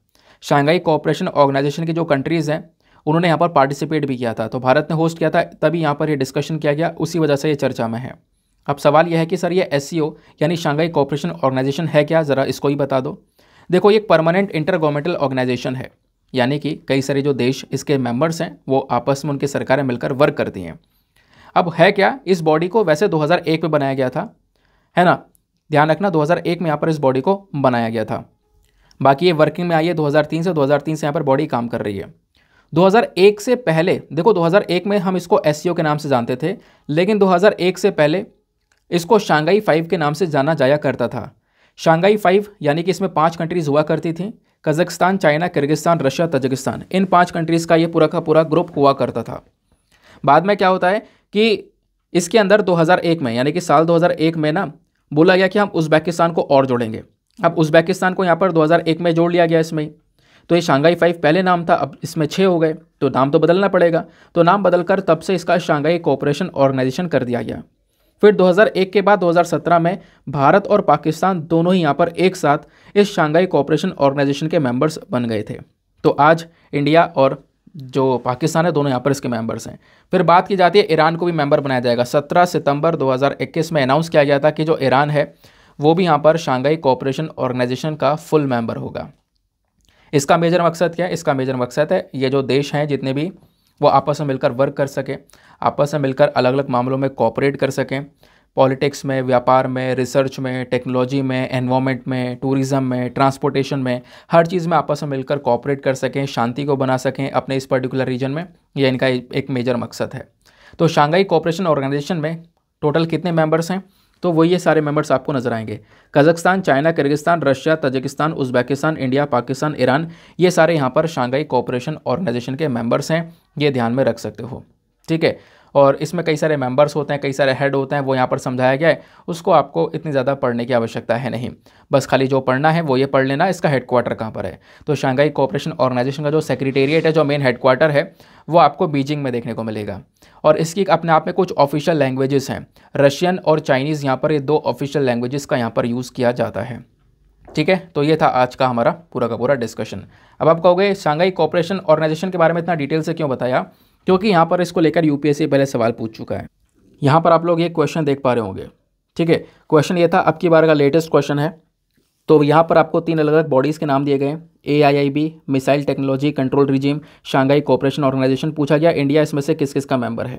शांघाई कॉपरेशन ऑर्गेनाइजेशन की जो कंट्रीज़ हैं उन्होंने यहाँ पर पार्टिसिपेट भी किया था तो भारत ने होस्ट किया था तभी यहाँ पर ये डिस्कशन किया गया उसी वजह से ये चर्चा में है अब सवाल यह है कि सर ये एस यानी शंघाई कॉपरेशन ऑर्गेनाइजेशन है क्या ज़रा इसको ही बता दो देखो ये परमानेंट इंटर गवर्नमेंटल ऑर्गेनाइजेशन है यानी कि कई सारे जो देश इसके मेंबर्स हैं वो आपस में उनकी सरकारें मिलकर वर्क करती हैं अब है क्या इस बॉडी को वैसे 2001 में बनाया गया था है ना ध्यान रखना 2001 में यहाँ पर इस बॉडी को बनाया गया था बाकी ये वर्किंग में आई है 2003 से 2003 से यहाँ पर बॉडी काम कर रही है 2001 से पहले देखो 2001 में हम इसको एस के नाम से जानते थे लेकिन 2001 से पहले इसको शांघाई फाइव के नाम से जाना जाया करता था शांघाई फाइव यानी कि इसमें पाँच कंट्रीज़ हुआ करती थी Kazakhstan China Kyrgyzstan Russia Tajikistan इन पाँच कंट्रीज़ का ये पूरा का पूरा ग्रुप हुआ करता था बाद में क्या होता है कि इसके अंदर 2001 में यानी कि साल 2001 में ना बोला गया कि हम उज़्बेकिस्तान को और जोड़ेंगे अब उज़्बेकिस्तान को यहाँ पर 2001 में जोड़ लिया गया इसमें तो ये शांघाई फाइव पहले नाम था अब इसमें छः हो गए तो नाम तो बदलना पड़ेगा तो नाम बदलकर तब से इसका शांघाई कोऑपरेशन ऑर्गेनाइजेशन कर दिया गया फिर 2001 के बाद 2017 में भारत और पाकिस्तान दोनों ही यहाँ पर एक साथ इस शांघाई कोऑपरेशन ऑर्गेनाइजेशन के मेंबर्स बन गए थे तो आज इंडिया और जो पाकिस्तान है दोनों यहाँ पर इसके मेंबर्स हैं फिर बात की जाती है ईरान को भी मेंबर बनाया जाएगा 17 सितंबर 2021 में अनाउंस किया गया था कि जो ईरान है वो भी यहाँ पर शांघाई कोऑपरेशन ऑर्गेनाइजेशन का फुल मेंबर होगा इसका मेजर मकसद क्या है इसका मेजर मकसद है ये जो देश हैं जितने भी वो आपस में मिलकर वर्क कर सकें आपस में मिलकर अलग अलग मामलों में कॉपरेट कर सकें पॉलिटिक्स में व्यापार में रिसर्च में टेक्नोलॉजी में एनवायरनमेंट में टूरिज़्म में ट्रांसपोर्टेशन में हर चीज़ में आपस में मिलकर कॉपरेट कर सकें शांति को बना सकें अपने इस पर्टिकुलर रीजन में यह इनका एक मेजर मकसद है तो शांघाई कॉपरेशन ऑर्गेनाइजेशन में टोटल कितने मेंबर्स हैं तो वो ये सारे मेंबर्स आपको नजर आएंगे Kazakhstan China Kyrgyzstan Russia Tajikistan Uzbekistan India Pakistan Iran ये सारे यहाँ पर शांघाई कॉपरेशन ऑर्गेनाइजेशन के मेंबर्स हैं ये ध्यान में रख सकते हो ठीक है और इसमें कई सारे मेंबर्स होते हैं कई सारे हेड होते हैं वो यहाँ पर समझाया गया है उसको आपको इतनी ज़्यादा पढ़ने की आवश्यकता है नहीं बस खाली जो पढ़ना है वो ये पढ़ लेना इसका हेडक्वार्टर कहाँ पर है तो शंघाई कोऑपरेशन ऑर्गेनाइजेशन का जो सेक्रेटेरिएट है जो मेन हेडक्वार्टर है वो आपको बीजिंग में देखने को मिलेगा और इसकी अपने आप में कुछ ऑफिशियल लैंग्वेजेस हैं रशियन और चाइनीज़ यहाँ पर ये दो ऑफिशियल लैंग्वेजेस का यहाँ पर यूज़ किया जाता है ठीक है तो ये था आज का हमारा पूरा का पूरा डिस्कशन अब आप कहोगे शंघाई कॉपरेशन ऑर्गेनाइजेशन के बारे में इतना डिटेल से क्यों बताया क्योंकि यहाँ पर इसको लेकर यूपीएससी पहले सवाल पूछ चुका है यहाँ पर आप लोग ये क्वेश्चन देख पा रहे होंगे ठीक है क्वेश्चन ये था अब की बार का लेटेस्ट क्वेश्चन है तो यहाँ पर आपको तीन अलग अलग बॉडीज़ के नाम दिए गए A I I B missile technology control regime Shanghai cooperation organisation पूछा गया इंडिया इसमें से किस किस का मेंबर है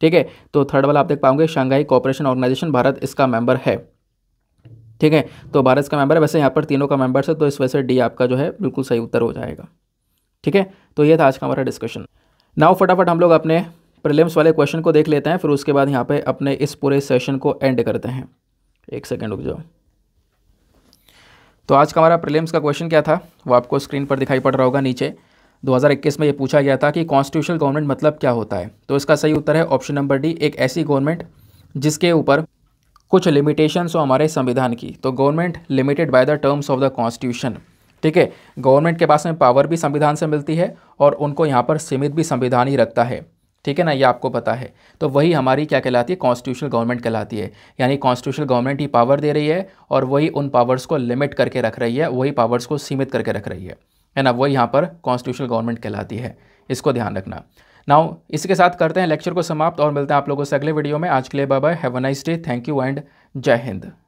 ठीक है तो थर्ड वाला आप देख पाओगे शांघाई कोऑपरेशन ऑर्गेनाइजेशन भारत इसका मेंबर है ठीक है तो भारत का मेंबर है वैसे यहाँ पर तीनों का मेंबर है तो इस वजह से डी आपका जो है बिल्कुल सही उत्तर हो जाएगा ठीक है तो ये था आज का हमारा डिस्कशन नाउ फटाफट हम लोग अपने प्रिलिम्स वाले क्वेश्चन को देख लेते हैं फिर उसके बाद यहाँ पे अपने इस पूरे सेशन को एंड करते हैं एक सेकेंड रुक जाओ तो आज का हमारा प्रिलिम्स का क्वेश्चन क्या था वो आपको स्क्रीन पर दिखाई पड़ रहा होगा नीचे 2021 में ये पूछा गया था कि कॉन्स्टिट्यूशनल गवर्नमेंट मतलब क्या होता है तो इसका सही उत्तर है ऑप्शन नंबर डी एक ऐसी गवर्नमेंट जिसके ऊपर कुछ लिमिटेशंस हो हमारे संविधान की तो government limited by the terms of the constitution ठीक है गवर्नमेंट के पास में पावर भी संविधान से मिलती है और उनको यहाँ पर सीमित भी संविधान ही रखता है ठीक है ना ये आपको पता है तो वही हमारी क्या कहलाती है कॉन्स्टिट्यूशनल गवर्नमेंट कहलाती है यानी कॉन्स्टिट्यूशनल गवर्नमेंट ही पावर दे रही है और वही उन पावर्स को लिमिट करके रख रही है वही पावर्स को सीमित करके रख रही है है ना वही यहाँ पर कॉन्स्टिट्यूशनल गवर्नमेंट कहलाती है इसको ध्यान रखना नाउ इसके साथ करते हैं लेक्चर को समाप्त और मिलते हैं आप लोगों से अगले वीडियो में आज के लिए bye bye have a nice day thank you and जय हिंद